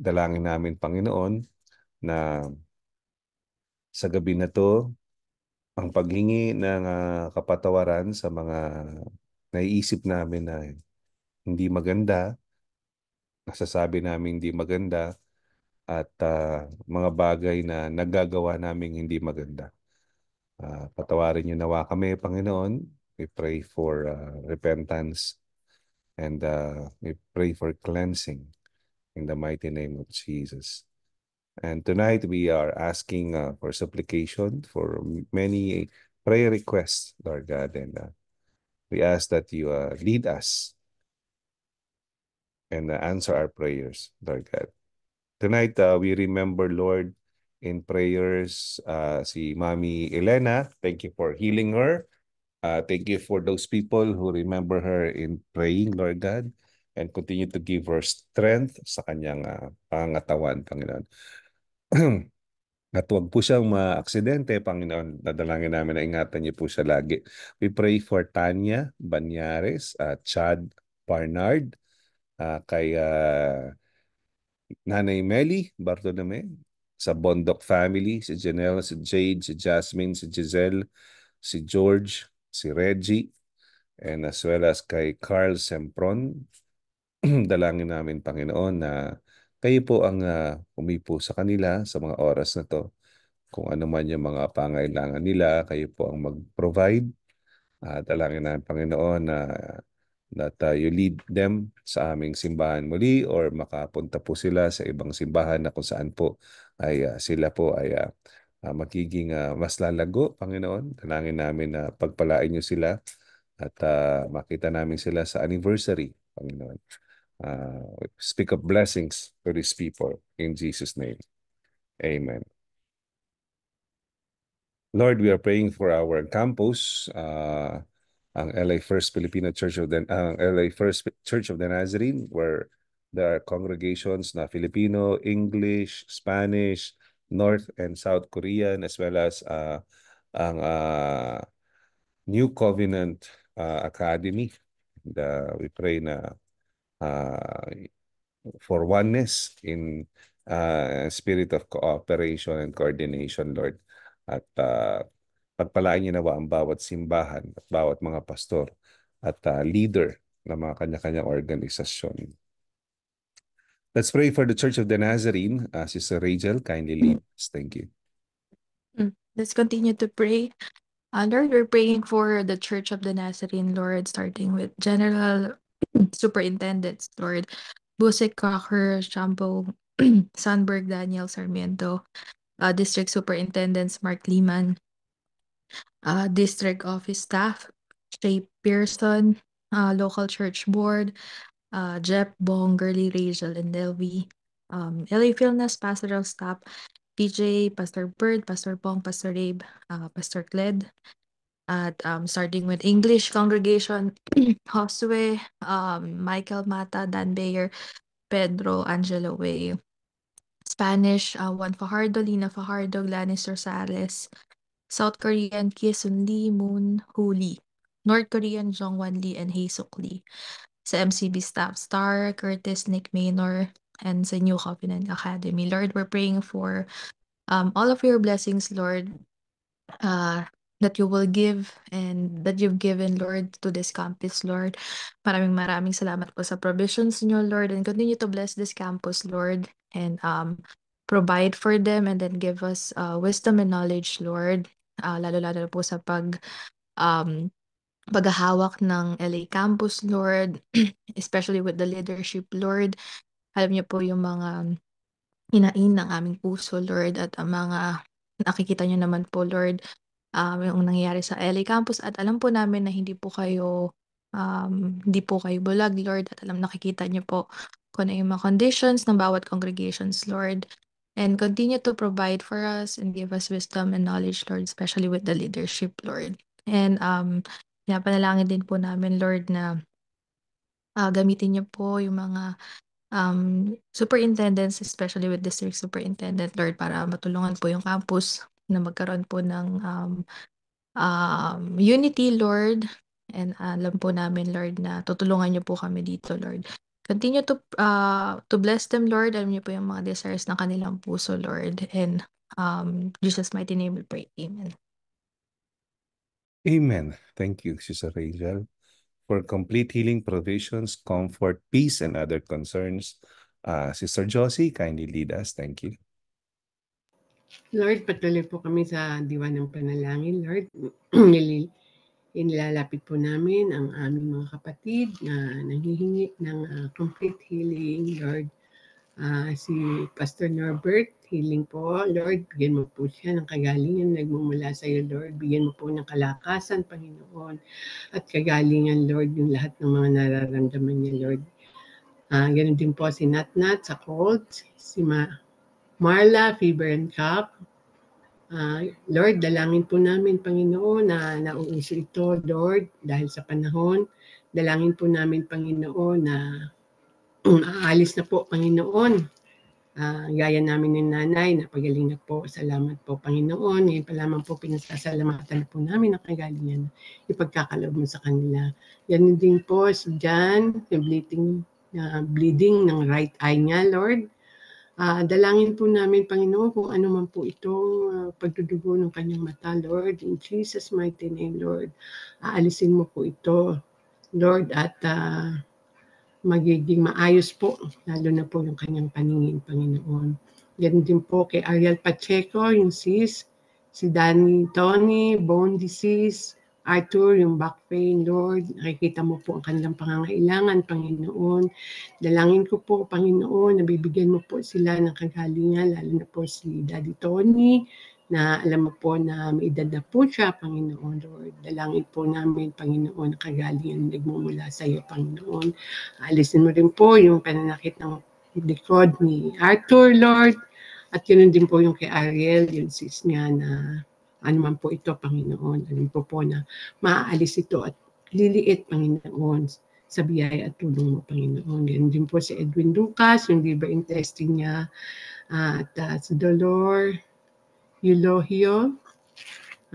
dalangin namin Panginoon na sa gabi na to ang paghingi ng uh, kapatawaran sa mga naiisip namin na hindi maganda, nasasabi namin hindi maganda, at uh, mga bagay na nagagawa namin hindi maganda. Uh, patawarin niyo nawa kami, Panginoon. We pray for uh, repentance and uh, we pray for cleansing in the mighty name of Jesus. And tonight we are asking uh, for supplication for many prayer requests, Lord God. And uh, we ask that you uh, lead us and uh, answer our prayers, Lord God. Tonight uh, we remember, Lord, in prayers, uh, si Mommy Elena. Thank you for healing her. thank you for those people who remember her in praying, Lord God. And continue to give her strength sa kanyang pangatawan, Panginoon. At huwag po siyang ma-aksidente, Panginoon, nadalangin namin na ingatan niyo po siya lagi. We pray for Tanya Banyares, uh, Chad Barnard, uh, kay uh, Nanay Melly Bartolome, sa Bondoc family, si Janelle, si Jade, si Jasmine, si Giselle, si George, si Reggie, and as well as kay Carl Sempron. Dalangin namin, Panginoon, na kayo po ang uh, ah, umipo sa kanila sa mga oras na to. Kung ano man yung mga pangailangan nila, kayo po ang mag-provide. At ah, alangin na Panginoon na that uh, you lead them sa aming simbahan muli or makapunta po sila sa ibang simbahan na kung saan po ay uh, sila po ay uh, magiging uh, mas lalago, Panginoon. Tanangin namin na pagpalain nyo sila at uh, makita namin sila sa anniversary, Panginoon. uh, speak of blessings to these people in Jesus' name. Amen. Lord, we are praying for our campus, uh, ang LA First Filipino Church of the uh, LA First Church of the Nazarene, where there are congregations na Filipino, English, Spanish, North and South Korean, as well as uh, ang uh, New Covenant uh, Academy. And, uh, we pray na uh, for oneness in uh, spirit of cooperation and coordination, Lord. At uh, pagpalaan niyo nawa ang bawat simbahan at bawat mga pastor at uh, leader ng mga kanya-kanyang organisasyon. Let's pray for the Church of the Nazarene. Uh, Sister Rachel, kindly lead us. Thank you. Mm, let's continue to pray. Uh, Lord, we're praying for the Church of the Nazarene, Lord, starting with General superintendents, Lord. Busek Cocker, Champo, Sandberg, Daniel Sarmiento, uh, District Superintendents Mark Lehman, uh, District Office Staff, Shay Pearson, uh, Local Church Board, uh, Jeff Bong, Rachel, and Delvi, um, LA Philness, Pastoral Staff, PJ, Pastor Bird, Pastor Bong, Pastor Abe, uh, Pastor Cled, at um, starting with English Congregation, Josue, um, Michael Mata, Dan Bayer, Pedro, Angelo Way. Spanish, uh, Juan Fajardo, Lina Fajardo, Glenis Rosales. South Korean, Ki Sun Lee, Moon Hoo Lee. North Korean, Jongwan Lee, and Hee Suk Lee. Sa MCB staff, Star, Curtis, Nick Maynor, and sa New Covenant Academy. Lord, we're praying for um, all of your blessings, Lord. Uh, that you will give and that you've given, Lord, to this campus, Lord. Maraming maraming salamat po sa provisions niyo, Lord, and continue to bless this campus, Lord, and um, provide for them and then give us uh, wisdom and knowledge, Lord, uh, lalo-lalo po sa pag um, paghahawak ng LA Campus, Lord, especially with the leadership, Lord. Alam niyo po yung mga inain ng aming puso, Lord, at ang mga nakikita niyo naman po, Lord, um, yung nangyayari sa LA campus at alam po namin na hindi po kayo um, hindi po kayo bulag, Lord, at alam nakikita niyo po kung ano yung mga conditions ng bawat congregations, Lord. And continue to provide for us and give us wisdom and knowledge, Lord, especially with the leadership, Lord. And um, pinapanalangin din po namin, Lord, na uh, gamitin niyo po yung mga um, superintendents, especially with district superintendent, Lord, para matulungan po yung campus na magkaroon po ng um, um, unity, Lord. And alam po namin, Lord, na tutulungan niyo po kami dito, Lord. Continue to, uh, to bless them, Lord. Alam niyo po yung mga desires ng kanilang puso, Lord. And um, Jesus' mighty name we pray. Amen. Amen. Thank you, Sister Rachel, for complete healing, provisions, comfort, peace, and other concerns. Uh, Sister Josie, kindly lead us. Thank you. Lord, patuloy po kami sa diwan ng panalangin, Lord. Inilalapit po namin ang aming mga kapatid na nanghihingi ng uh, complete healing, Lord. Uh, si Pastor Norbert, healing po. Lord, bigyan mo po siya ng kagalingan nagmumula sa iyo, Lord. Bigyan mo po ng kalakasan, Panginoon, at kagalingan, Lord, yung lahat ng mga nararamdaman niya, Lord. Uh, ganun din po si Natnat sa cold, si Ma Marla Fibern Cup. Uh, Lord, dalangin po namin, Panginoon, na nauuso ito, Lord, dahil sa panahon. Dalangin po namin, Panginoon, na aalis na po, Panginoon. Uh, gaya namin ni nanay, napagaling na po. Salamat po, Panginoon. Ngayon pa lamang po, pinasasalamatan po namin ang kagalingan. Ipagkakalob mo sa kanila. Yan din po si Jan, yung bleeding, uh, bleeding ng right eye niya, Lord. Uh, dalangin po namin, Panginoon, kung ano man po itong uh, pagdudugo ng kanyang mata, Lord. In Jesus' mighty name, Lord, aalisin mo po ito, Lord, at uh, magiging maayos po, lalo na po yung kanyang paningin, Panginoon. Ganun din po kay Ariel Pacheco, yung sis, si Danny Tony, bone disease, Arthur, yung back pain, Lord, nakikita mo po ang kanilang pangangailangan, Panginoon. Dalangin ko po, Panginoon, nabibigyan mo po sila ng kagalingan, lalo na po si Daddy Tony, na alam mo po na may edad na po siya, Panginoon Lord. Dalangin po namin, Panginoon, na kagalingan nagmumula sa iyo, Panginoon. Alisin mo rin po yung pananakit ng likod ni Arthur, Lord. At yun din po yung kay Ariel, yung sis niya na ano man po ito, Panginoon. alin po po na maaalis ito at liliit, Panginoon, sa biyaya at tulong mo, Panginoon. Ganun din po si Edwin Lucas, yung liver in niya. at uh, si Dolor Eulogio,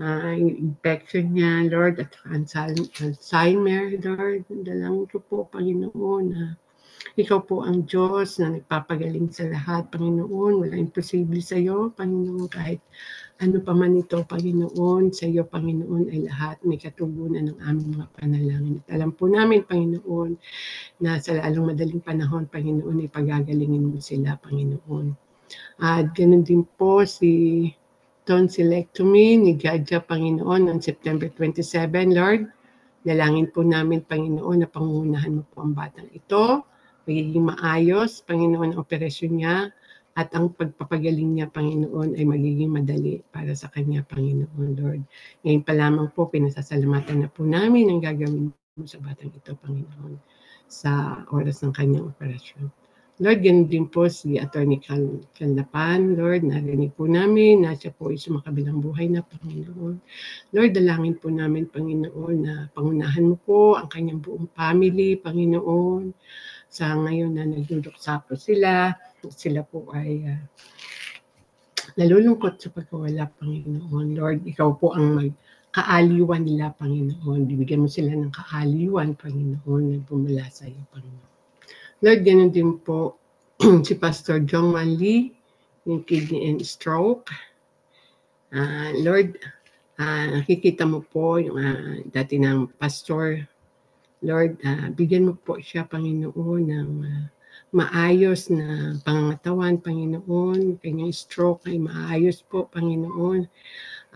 uh, infection niya, Lord, at Alzheimer, Lord. Dalangin ko po, Panginoon, na uh, ikaw po ang Diyos na nagpapagaling sa lahat, Panginoon. Wala imposible sa iyo, Panginoon. Kahit ano pa man ito, Panginoon, sa iyo, Panginoon, ay lahat may katugunan ng aming mga panalangin. At alam po namin, Panginoon, na sa lalong madaling panahon, Panginoon, ay pagagalingin mo sila, Panginoon. At ganoon din po si Don Selectomy ni Gadja, Panginoon, on September 27, Lord. Dalangin po namin, Panginoon, na pangunahan mo po ang batang ito magiging maayos, Panginoon, ang operasyon niya at ang pagpapagaling niya, Panginoon, ay magiging madali para sa kanya, Panginoon, Lord. Ngayon pa lamang po, pinasasalamatan na po namin ang gagawin mo sa batang ito, Panginoon, sa oras ng kanyang operasyon. Lord, ganun din po si Atty. Cal Caldapan, Lord, narinig po namin na siya po ay sumakabilang buhay na, Panginoon. Lord, dalangin po namin, Panginoon, na pangunahan mo po ang kanyang buong family, Panginoon sa ngayon na nagduduksa po sila. Sila po ay uh, nalulungkot sa pagkawala, Panginoon. Lord, ikaw po ang mag kaaliwan nila, Panginoon. Bibigyan mo sila ng kaaliwan, Panginoon, na pumula sa iyo, Panginoon. Lord, ganun din po si Pastor John Man Lee, yung kidney and stroke. Uh, Lord, uh, nakikita mo po yung uh, dati ng pastor Lord, uh, bigyan mo po siya, Panginoon, ng uh, maayos na pangatawan, Panginoon. Kanyang stroke ay maayos po, Panginoon.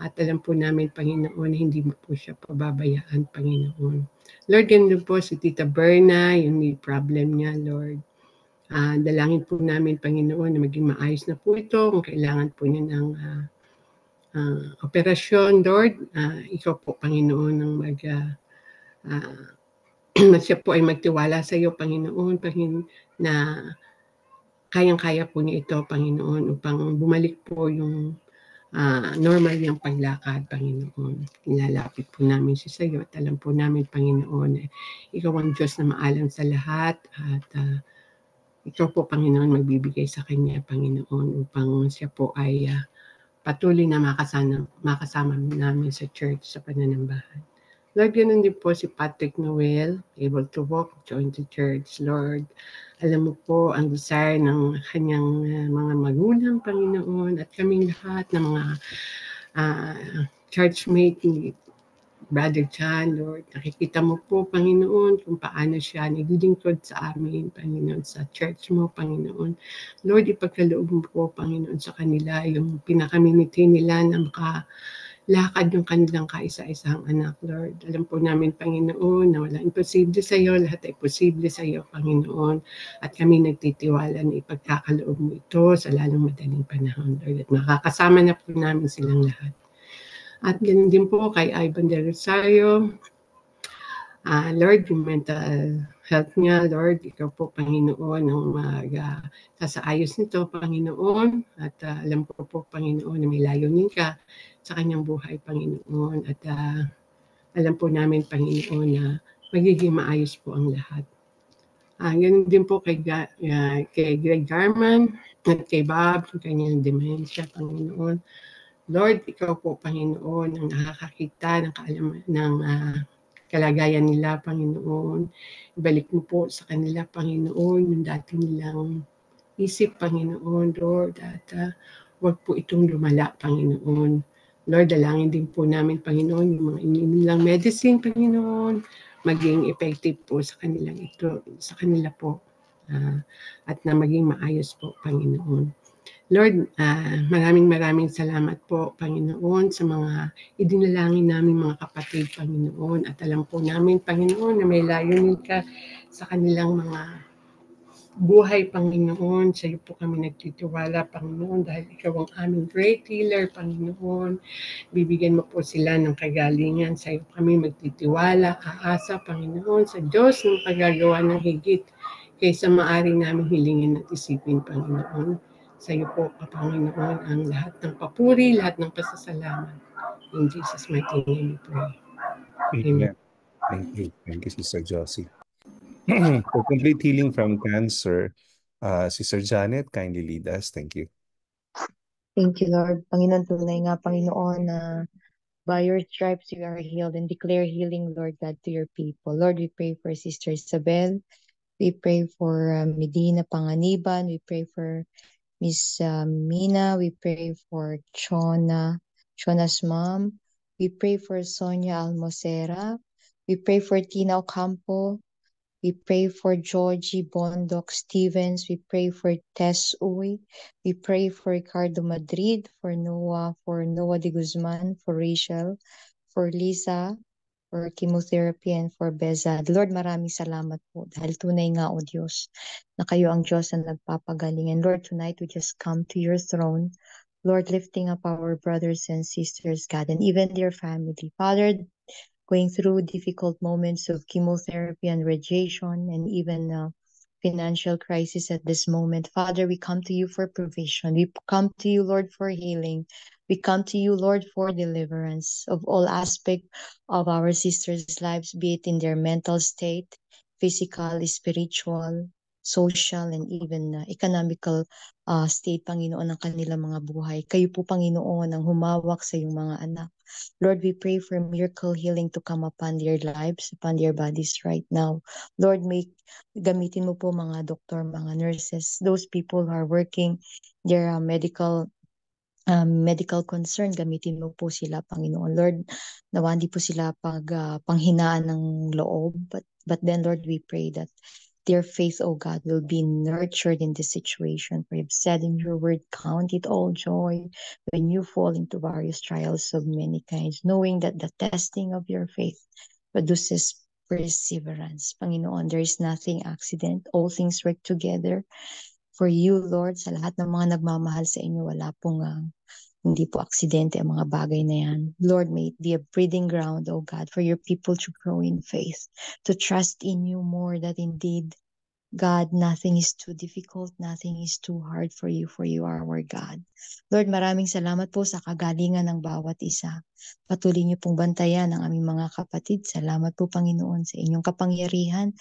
At alam po namin, Panginoon, hindi mo po siya pababayaan, Panginoon. Lord, ganun po si Tita Berna, yung may problem niya, Lord. Uh, dalangin po namin, Panginoon, na maging maayos na po ito. Kung kailangan po niya ng uh, uh, operasyon, Lord, uh, ikaw po, Panginoon, ang mag... Uh, uh, siya po ay magtiwala sa iyo, Panginoon, Panginoon, na kayang-kaya po niya ito, Panginoon, upang bumalik po yung uh, normal niyang paglakad, Panginoon. Nilalapit po namin siya sa iyo at alam po namin, Panginoon, eh, ikaw ang Diyos na maalam sa lahat at uh, ikaw po, Panginoon, magbibigay sa kanya, Panginoon, upang siya po ay uh, patuloy na makasama, makasama namin sa church, sa pananambahan. Lord, ganun din po si Patrick Noel, able to walk, join the church, Lord. Alam mo po ang desire ng kanyang eh, mga magulang, Panginoon, at kaming lahat ng mga uh, ah, churchmate ni Brother Chan, Lord. Nakikita mo po, Panginoon, kung paano siya naglilingkod sa amin, Panginoon, sa church mo, Panginoon. Lord, ipagkaloob mo po, Panginoon, sa kanila yung pinakamimitay nila na maka lakad ng kanilang kaisa-isang anak, Lord. Alam po namin, Panginoon, na wala imposible sa iyo, lahat ay posible sa iyo, Panginoon. At kami nagtitiwala na ipagkakaloob mo ito sa lalong madaling panahon, Lord. At makakasama na po namin silang lahat. At ganun din po kay Ivan Del Rosario. Uh, Lord, yung mental health niya, Lord, ikaw po, Panginoon, ang mag, uh, ah, sasaayos nito, Panginoon. At uh, alam ko po, po, Panginoon, na may layunin ka sa kanyang buhay, Panginoon. At uh, alam po namin, Panginoon, na magiging maayos po ang lahat. Uh, ganun din po kay, uh, kay Greg Garman at kay Bob, yung kanyang demensya, Panginoon. Lord, Ikaw po, Panginoon, ang nakakakita ng, kaalam, ng uh, kalagayan nila, Panginoon. Ibalik mo po sa kanila, Panginoon, yung dati nilang isip, Panginoon, Lord, at uh, huwag po itong lumala, Panginoon. Lord, dalangin din po namin, Panginoon, yung mga inilang medicine, Panginoon, maging effective po sa kanilang ito, sa kanila po. Uh, at na maging maayos po, Panginoon. Lord, uh, maraming maraming salamat po, Panginoon, sa mga idinalangin namin mga kapatid, Panginoon. At alam po namin, Panginoon, na may layunin ka sa kanilang mga Buhay Panginoon, sa iyo po kami nagtitiwala Panginoon dahil ikaw ang aming great healer Panginoon. Bibigyan mo po sila ng kagalingan, sa iyo kami magtitiwala, aasa Panginoon sa Diyos ng pagagawa ng higit kaysa maari namin hilingin at isipin Panginoon. Sa iyo po, Panginoon, ang lahat ng papuri, lahat ng pasasalamat. In Jesus' mighty name we pray. Amen. Amen. Thank you. Thank you, Sister Josie for complete healing from cancer, uh, ah, Sister Janet, kindly lead us. Thank you. Thank you, Lord. Panginoon, tunay nga, Panginoon, na uh, by your stripes you are healed and declare healing, Lord God, to your people. Lord, we pray for Sister Isabel. We pray for uh, Medina Panganiban. We pray for Miss uh, Mina. We pray for Chona, Chona's mom. We pray for Sonia Almosera. We pray for Tina Ocampo. We pray for Georgie Bondoc Stevens. We pray for Tess Uy. We pray for Ricardo Madrid, for Noah, for Noah de Guzman, for Rachel, for Lisa, for chemotherapy and for Beza. Lord, maraming salamat po dahil tunay nga, O Diyos, na kayo ang Diyos na nagpapagaling. And Lord, tonight we just come to your throne. Lord, lifting up our brothers and sisters, God, and even their family. Father, going through difficult moments of chemotherapy and radiation and even uh, financial crisis at this moment. Father, we come to you for provision. We come to you, Lord, for healing. We come to you, Lord, for deliverance of all aspect of our sisters' lives, be it in their mental state, physical, spiritual, social and even uh, economical uh, state, Panginoon, ng kanilang mga buhay. Kayo po, Panginoon, ang humawak sa iyong mga anak. Lord, we pray for miracle healing to come upon their lives, upon their bodies right now. Lord, make gamitin mo po mga doktor, mga nurses, those people who are working their uh, medical um, medical concern, gamitin mo po sila, Panginoon. Lord, nawa hindi po sila pag, uh, panghinaan ng loob. But, but then, Lord, we pray that Their faith, O God, will be nurtured in this situation. For you've said in your word, count it all joy when you fall into various trials of many kinds, knowing that the testing of your faith produces perseverance. Panginoon, there is nothing accident. All things work together for you, Lord, sa lahat ng mga nagmamahal sa inyo, wala pong uh, hindi po aksidente ang mga bagay na yan. Lord, may it be a breeding ground, O God, for your people to grow in faith, to trust in you more that indeed, God, nothing is too difficult, nothing is too hard for you, for you are our God. Lord, maraming salamat po sa kagalingan ng bawat isa. Patuloy niyo pong bantayan ang aming mga kapatid. Salamat po, Panginoon, sa inyong kapangyarihan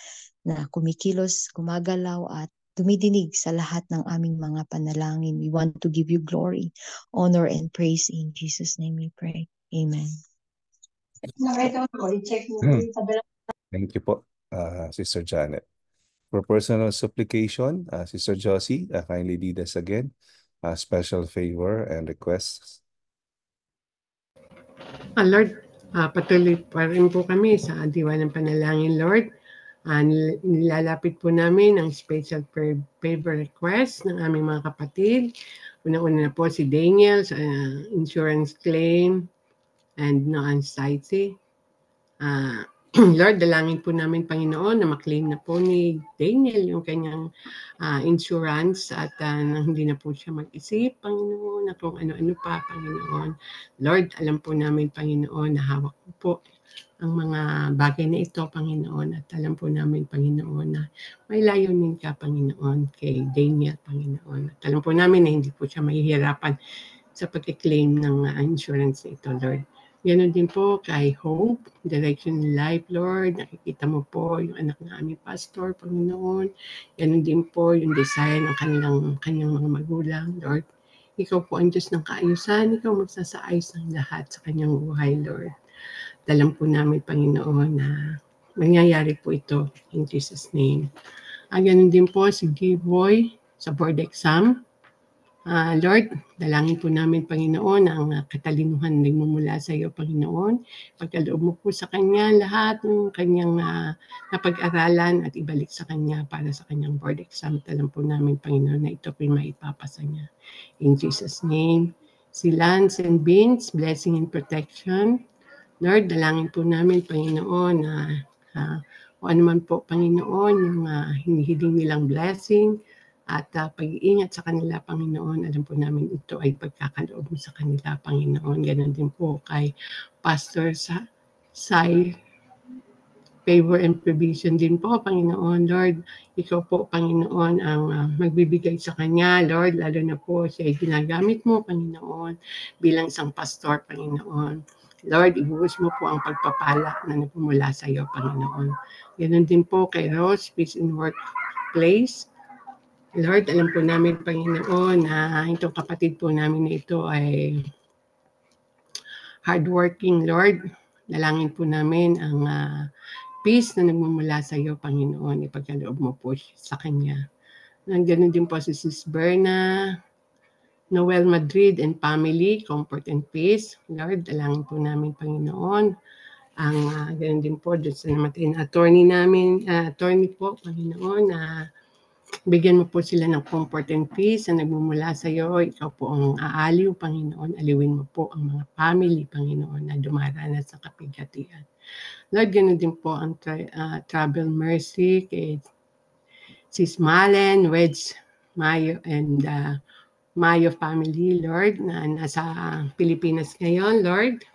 na kumikilos, gumagalaw at dumidinig sa lahat ng aming mga panalangin. We want to give you glory, honor, and praise. In Jesus' name we pray. Amen. Hmm. Thank you po, uh, Sister Janet. For personal supplication, uh, Sister Josie, uh, kindly lead us again. Uh, special favor and requests. Uh, Lord, uh, patuloy pa rin po kami sa diwa ng panalangin, Lord. And ah, nilalapit po namin ang special favor request ng aming mga kapatid. Una-una na po si Daniel sa uh, insurance claim and non anxiety. Uh, Lord, dalangin po namin Panginoon na maklaim na po ni Daniel yung kanyang uh, insurance at uh, hindi na po siya mag-isip, Panginoon, na kung ano-ano pa, Panginoon. Lord, alam po namin, Panginoon, na hawak po ang mga bagay na ito, Panginoon. At alam po namin, Panginoon, na may layunin ka, Panginoon, kay Daniel, Panginoon. At alam po namin na hindi po siya mahihirapan sa pag-claim ng ah, insurance na ito, Lord. Ganon din po kay Hope, Direction Life, Lord. Nakikita mo po yung anak na aming pastor, Panginoon. Ganon din po yung desire ng kanilang, kanyang mga magulang, Lord. Ikaw po ang Diyos ng kaayusan. Ikaw magsasaayos ng lahat sa kanyang buhay, Lord alam po namin, Panginoon, na mangyayari po ito in Jesus' name. Ah, ganun din po si Giboy sa board exam. Ah, Lord, dalangin po namin, Panginoon, ang ah, katalinuhan na mumula sa iyo, Panginoon. Pagkaloob mo po sa Kanya lahat ng Kanyang uh, napag-aralan at ibalik sa Kanya para sa Kanyang board exam. Talam po namin, Panginoon, na ito po po'y maipapasa niya. In Jesus' name, si Lance and Vince, blessing and protection. Lord, dalangin po namin, Panginoon, na uh, o anuman po, Panginoon, yung uh, hinihiling nilang blessing at uh, pag-iingat sa kanila, Panginoon. Alam po namin ito ay pagkakaloob mo sa kanila, Panginoon. Ganon din po kay Pastor sa Sai favor and provision din po, Panginoon. Lord, ikaw po, Panginoon, ang uh, magbibigay sa kanya, Lord, lalo na po siya ay ginagamit mo, Panginoon, bilang isang pastor, Panginoon. Lord, ibuhos mo po ang pagpapala na nagmumula sa iyo, Panginoon. Ganun din po kay Rose, peace in workplace. Lord, alam po namin, Panginoon, na itong kapatid po namin na ito ay hardworking, Lord. Nalangin po namin ang uh, peace na nagmumula sa iyo, Panginoon. Ipagkaloob mo po sa kanya. Nang ganun din po si Sis Berna, Noel Madrid and family, comfort and peace. Lord, alangin po namin, Panginoon, ang uh, ganun din po doon sa namatay na attorney namin, uh, attorney po, Panginoon, na uh, bigyan mo po sila ng comfort and peace na nagmumula sa iyo. Ikaw po ang aaliw, Panginoon. Aliwin mo po ang mga family, Panginoon, na dumaranas sa kapigatian. Lord, ganun din po ang tra- uh, travel mercy kay Sis Malen, Wedge, Mayo, and uh, Mayo family, Lord, na nasa Pilipinas ngayon, Lord.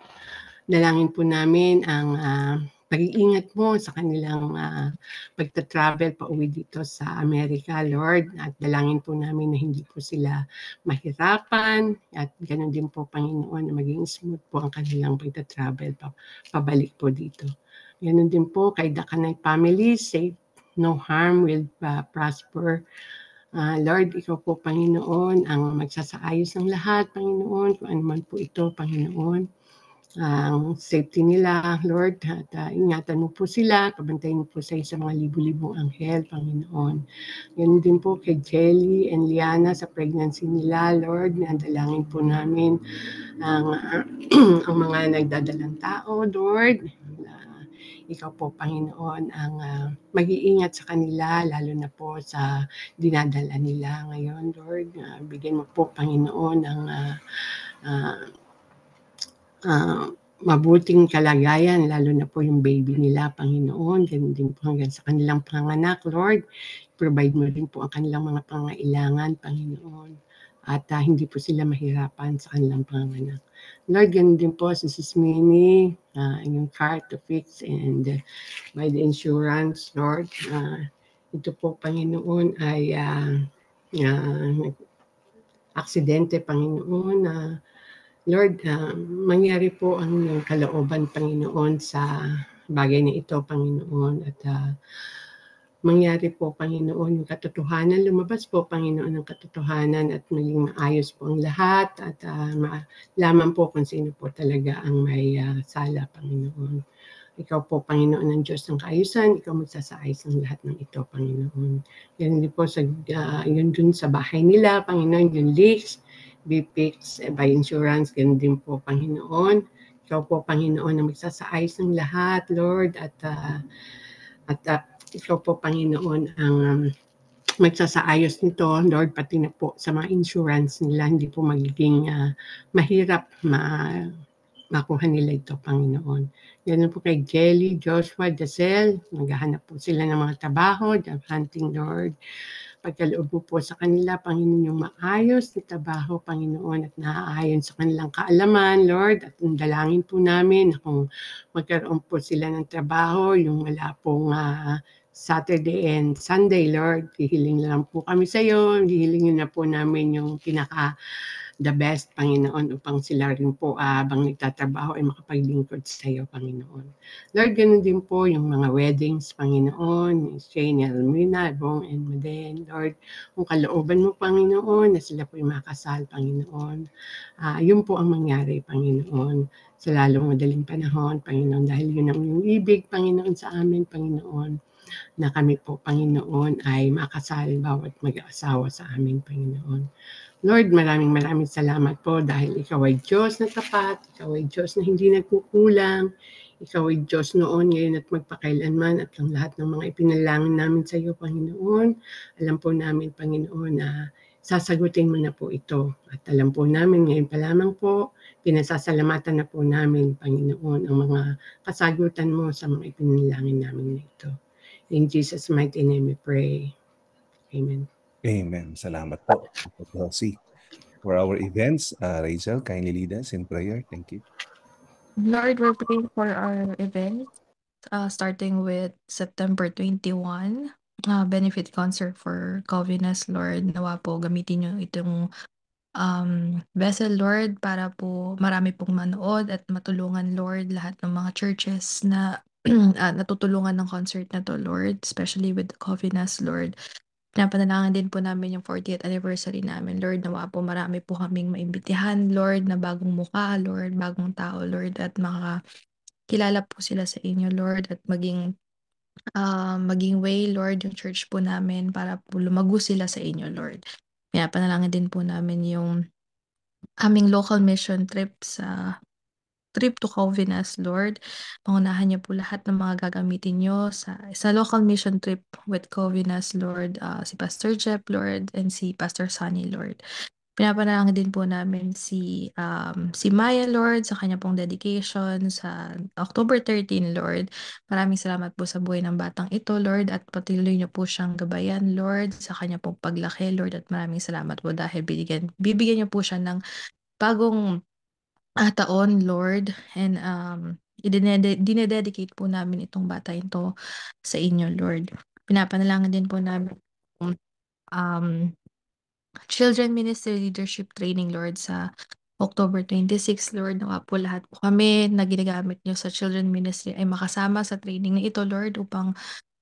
Dalangin po namin ang uh, pag-iingat mo sa kanilang uh, pagta-travel pa uwi dito sa Amerika, Lord. At dalangin po namin na hindi po sila mahirapan. At ganoon din po, Panginoon, na maging smooth po ang kanilang pagta-travel pa, pabalik po dito. Ganoon din po, kay Dakanay family, safe, no harm will uh, prosper. Uh, Lord, ikaw po, Panginoon, ang magsasaayos ng lahat, Panginoon, kung ano man po ito, Panginoon. Ang uh, safety nila, Lord, at uh, ingatan mo po sila, pabantayin mo po sa sa mga libu-libong anghel, Panginoon. Yan din po kay Jelly and Liana sa pregnancy nila, Lord, nadalangin po namin ang, uh, ang mga nagdadalang tao, Lord, ikaw po, Panginoon, ang uh, mag-iingat sa kanila, lalo na po sa dinadala nila ngayon, Lord. Uh, bigyan mo po, Panginoon, ang uh, ah, uh, mabuting kalagayan, lalo na po yung baby nila, Panginoon. Ganun din po hanggang sa kanilang panganak, Lord. Provide mo din po ang kanilang mga pangailangan, Panginoon at uh, hindi po sila mahirapan sa kanilang panganak. Lord, ganun din po si Sis Minnie, uh, ah, yung car to fix and uh, by the insurance, Lord. Uh, ito po, Panginoon, ay uh, uh, aksidente, Panginoon. Uh, Lord, uh, mangyari po ang kalooban, Panginoon, sa bagay na ito, Panginoon. At uh, mangyari po, Panginoon, yung katotohanan. Lumabas po, Panginoon, ang katotohanan at maging maayos po ang lahat at uh, malaman po kung sino po talaga ang may uh, sala, Panginoon. Ikaw po, Panginoon ang Diyos ng kaayusan, ikaw magsasaayos ng lahat ng ito, Panginoon. Yan din po sa, uh, yun dun sa bahay nila, Panginoon, yung leaks, BPICS, eh, by insurance, ganun din po, Panginoon. Ikaw po, Panginoon, ang magsasaayos ng lahat, Lord, at uh, at uh, ikaw po, Panginoon, ang um, magsasaayos nito, Lord, pati na po sa mga insurance nila, hindi po magiging uh, mahirap ma makuha nila ito, Panginoon. Yan po kay Jelly, Joshua, Dazel, maghahanap po sila ng mga trabaho, job hunting, Lord. Pagkaloob po, po sa kanila, Panginoon, yung maayos na trabaho, Panginoon, at naaayon sa kanilang kaalaman, Lord. At dalangin po namin na kung magkaroon po sila ng trabaho, yung wala pong uh, Saturday and Sunday, Lord. Hihiling lang po kami sa iyo. Hihilingin na po namin yung pinaka the best, Panginoon, upang sila rin po uh, habang nagtatrabaho ay makapaglingkod sa iyo, Panginoon. Lord, ganoon din po yung mga weddings, Panginoon, Shane, Elmina, Bong, and Maden. Lord, kung kalooban mo, Panginoon, na sila po yung makasal, Panginoon. Uh, yun po ang mangyari, Panginoon sa lalong madaling panahon, Panginoon, dahil yun ang iyong ibig, Panginoon, sa amin, Panginoon na kami po, Panginoon, ay makasal bawat mag-asawa sa amin, Panginoon. Lord, maraming maraming salamat po dahil ikaw ay Diyos na tapat, ikaw ay Diyos na hindi nagkukulang, ikaw ay Diyos noon, ngayon at magpakailanman at ang lahat ng mga ipinalangin namin sa iyo, Panginoon. Alam po namin, Panginoon, na sasagutin mo na po ito. At alam po namin ngayon pa lamang po, pinasasalamatan na po namin, Panginoon, ang mga kasagutan mo sa mga ipinilangin namin na ito. In Jesus' mighty name we pray. Amen. Amen. Salamat po, Josie. For our events, uh, Rachel, kindly lead us in prayer. Thank you. Lord, we're praying for our event, uh, starting with September 21, uh, benefit concert for Covenants, Lord. Nawa po, gamitin nyo itong um, vessel, Lord, para po marami pong manood at matulungan, Lord, lahat ng mga churches na ah, natutulungan ng concert na 'to, Lord, especially with the Covenants, Lord. Pinapanalangin din po namin yung 40th anniversary namin, Lord, nawa po marami po kaming maimbitihan, Lord, na bagong mukha, Lord, bagong tao, Lord, at makakilala po sila sa inyo, Lord, at maging uh, maging way, Lord, yung church po namin para po lumago sila sa inyo, Lord. Pinapanalangin din po namin yung aming local mission trip sa trip to Covenants, Lord. Pangunahan niyo po lahat ng mga gagamitin niyo sa, sa local mission trip with Covenants, Lord. Uh, si Pastor Jeff, Lord, and si Pastor Sunny, Lord. Pinapanalangin din po namin si um, si Maya Lord sa kanya pong dedication sa October 13 Lord. Maraming salamat po sa buhay ng batang ito Lord at patuloy niyo po siyang gabayan Lord sa kanya pong paglaki Lord at maraming salamat po dahil bibigyan bibigyan niyo po siya ng bagong ah, taon, Lord. And um, idinede- dinededicate po namin itong bata ito sa inyo, Lord. Pinapanalangan din po namin um, Children Ministry Leadership Training, Lord, sa October 26, Lord, nawa po lahat po kami na ginagamit nyo sa children ministry ay makasama sa training na ito, Lord, upang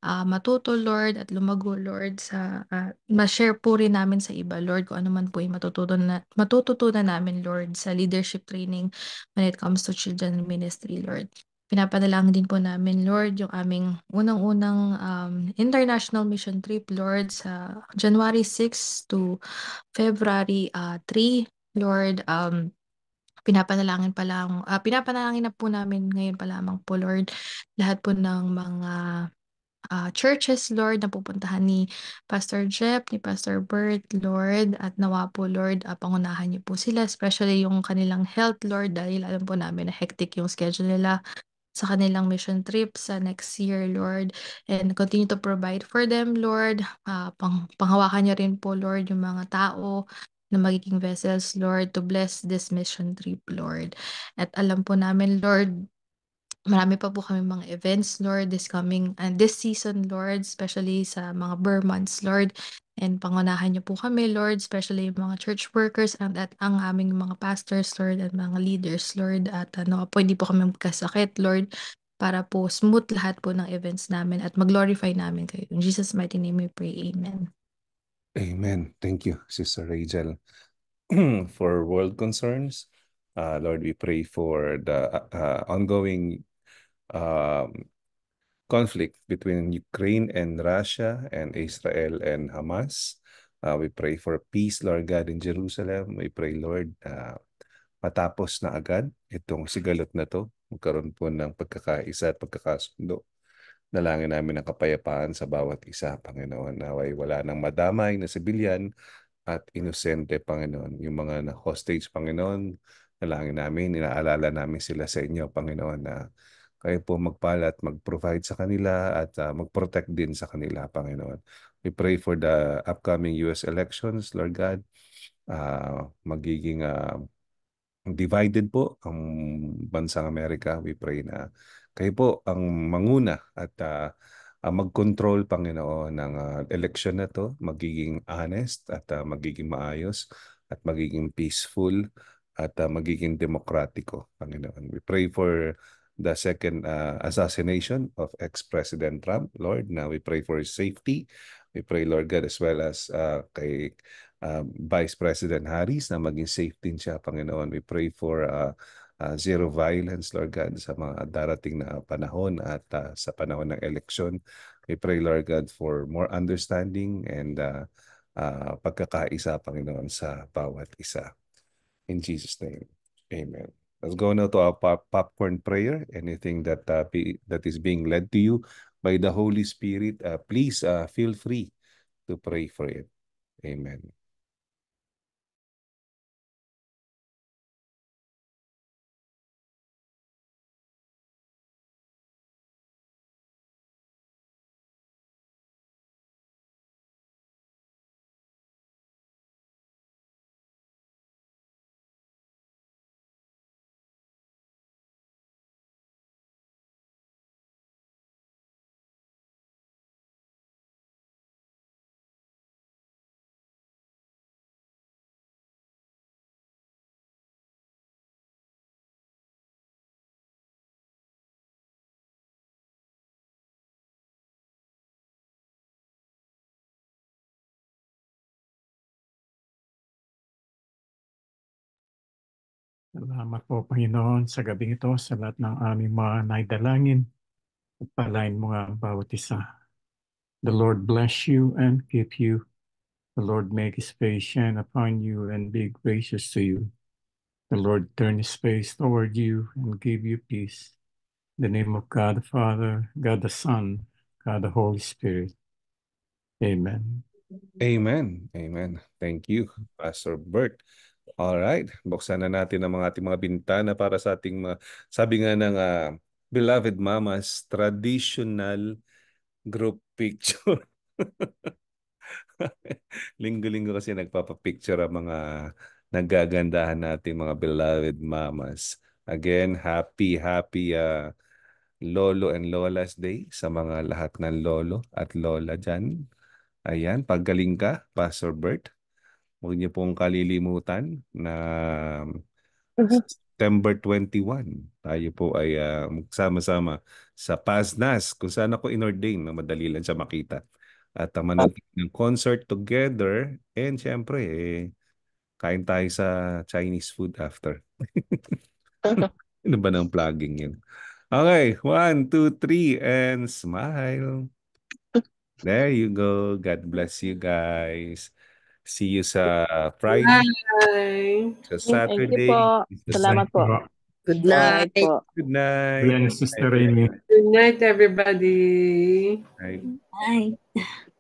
uh, matuto, Lord, at lumago, Lord, sa, uh, ma-share po rin namin sa iba, Lord, kung ano man po yung matututunan, na, matututunan namin, Lord, sa leadership training when it comes to children ministry, Lord. Pinapanalangin din po namin, Lord, yung aming unang-unang um, international mission trip, Lord, sa January 6 to February uh, ah, 3, Lord, um, pinapanalangin pa lang, uh, pinapanalangin na po namin ngayon pa lamang po, Lord, lahat po ng mga uh, churches, Lord, na pupuntahan ni Pastor Jeff, ni Pastor Bert, Lord, at nawa po, Lord, uh, pangunahan niyo po sila, especially yung kanilang health, Lord, dahil alam po namin na hectic yung schedule nila sa kanilang mission trip sa next year, Lord. And continue to provide for them, Lord. Uh, pang, panghawakan niyo rin po, Lord, yung mga tao na magiging vessels, Lord, to bless this mission trip, Lord. At alam po namin, Lord, Marami pa po kami mga events, Lord, this coming, and uh, this season, Lord, especially sa mga burr months, Lord. And pangunahan niyo po kami, Lord, especially mga church workers and at ang aming mga pastors, Lord, at mga leaders, Lord. At ano, po, hindi po kami magkasakit, Lord, para po smooth lahat po ng events namin at mag-glorify namin kayo. In Jesus' mighty name we pray. Amen. Amen. Thank you, Sister Rachel. for world concerns, uh, Lord, we pray for the uh, ongoing um, conflict between Ukraine and Russia and Israel and Hamas. Uh, we pray for peace, Lord God, in Jerusalem. We pray, Lord, uh, matapos na agad itong sigalot na to. Magkaroon po ng pagkakaisa at pagkakasundo. Nalangin namin ang kapayapaan sa bawat isa, Panginoon. Naway wala nang madamay na sibilyan at inosente, Panginoon. Yung mga na hostage, Panginoon, nalangin namin, inaalala namin sila sa inyo, Panginoon, na uh, kayo po magpala at mag-provide sa kanila at uh, mag-protect din sa kanila, Panginoon. We pray for the upcoming US elections, Lord God. Uh, magiging uh, divided po ang bansang Amerika. We pray na kayo po ang manguna at uh, uh, mag-control, Panginoon, ng uh, election na to. Magiging honest at uh, magiging maayos at magiging peaceful at uh, magiging demokratiko, Panginoon. We pray for the second uh, assassination of ex-President Trump. Lord, now we pray for his safety. We pray, Lord God, as well as uh, kay uh, Vice President Harris na maging safe din siya, Panginoon. We pray for uh, uh, zero violence, Lord God, sa mga darating na panahon at uh, sa panahon ng eleksyon. We pray, Lord God, for more understanding and uh, uh, pagkakaisa, Panginoon, sa bawat isa. In Jesus' name, Amen. Let's go now to our pop popcorn prayer. Anything that uh, be, that is being led to you by the Holy Spirit, uh, please uh, feel free to pray for it. Amen. Salamat po Panginoon sa gabing ito sa lahat ng aming mga naidalangin palain mo nga ang bawat isa. The Lord bless you and keep you. The Lord make His face shine upon you and be gracious to you. The Lord turn His face toward you and give you peace. In the name of God the Father, God the Son, God the Holy Spirit. Amen. Amen. Amen. Thank you, Pastor Bert. All right. buksan na natin ang mga ating mga bintana para sa ating mga, sabi nga ng uh, beloved mamas, traditional group picture. Linggo-linggo kasi nagpapapicture ang mga nagagandahan nating mga beloved mamas. Again, happy, happy uh, Lolo and Lola's Day sa mga lahat ng lolo at lola dyan. Ayan, paggaling ka, Pastor Bert. Huwag niyo pong kalilimutan na mm-hmm. September 21, tayo po ay uh, magsama-sama sa PASNAS kung saan ako inordain na madali lang siya makita. At uh, manatili ng concert together and syempre eh, kain tayo sa Chinese food after. ano ba ng plugging yun? Okay, one, two, three, and smile. There you go. God bless you guys. See you sa Friday. Bye. Sa Saturday. Thank you po. Salamat po. Good night. Good night. Good night, Sister Amy. Good night, everybody. Bye. Bye.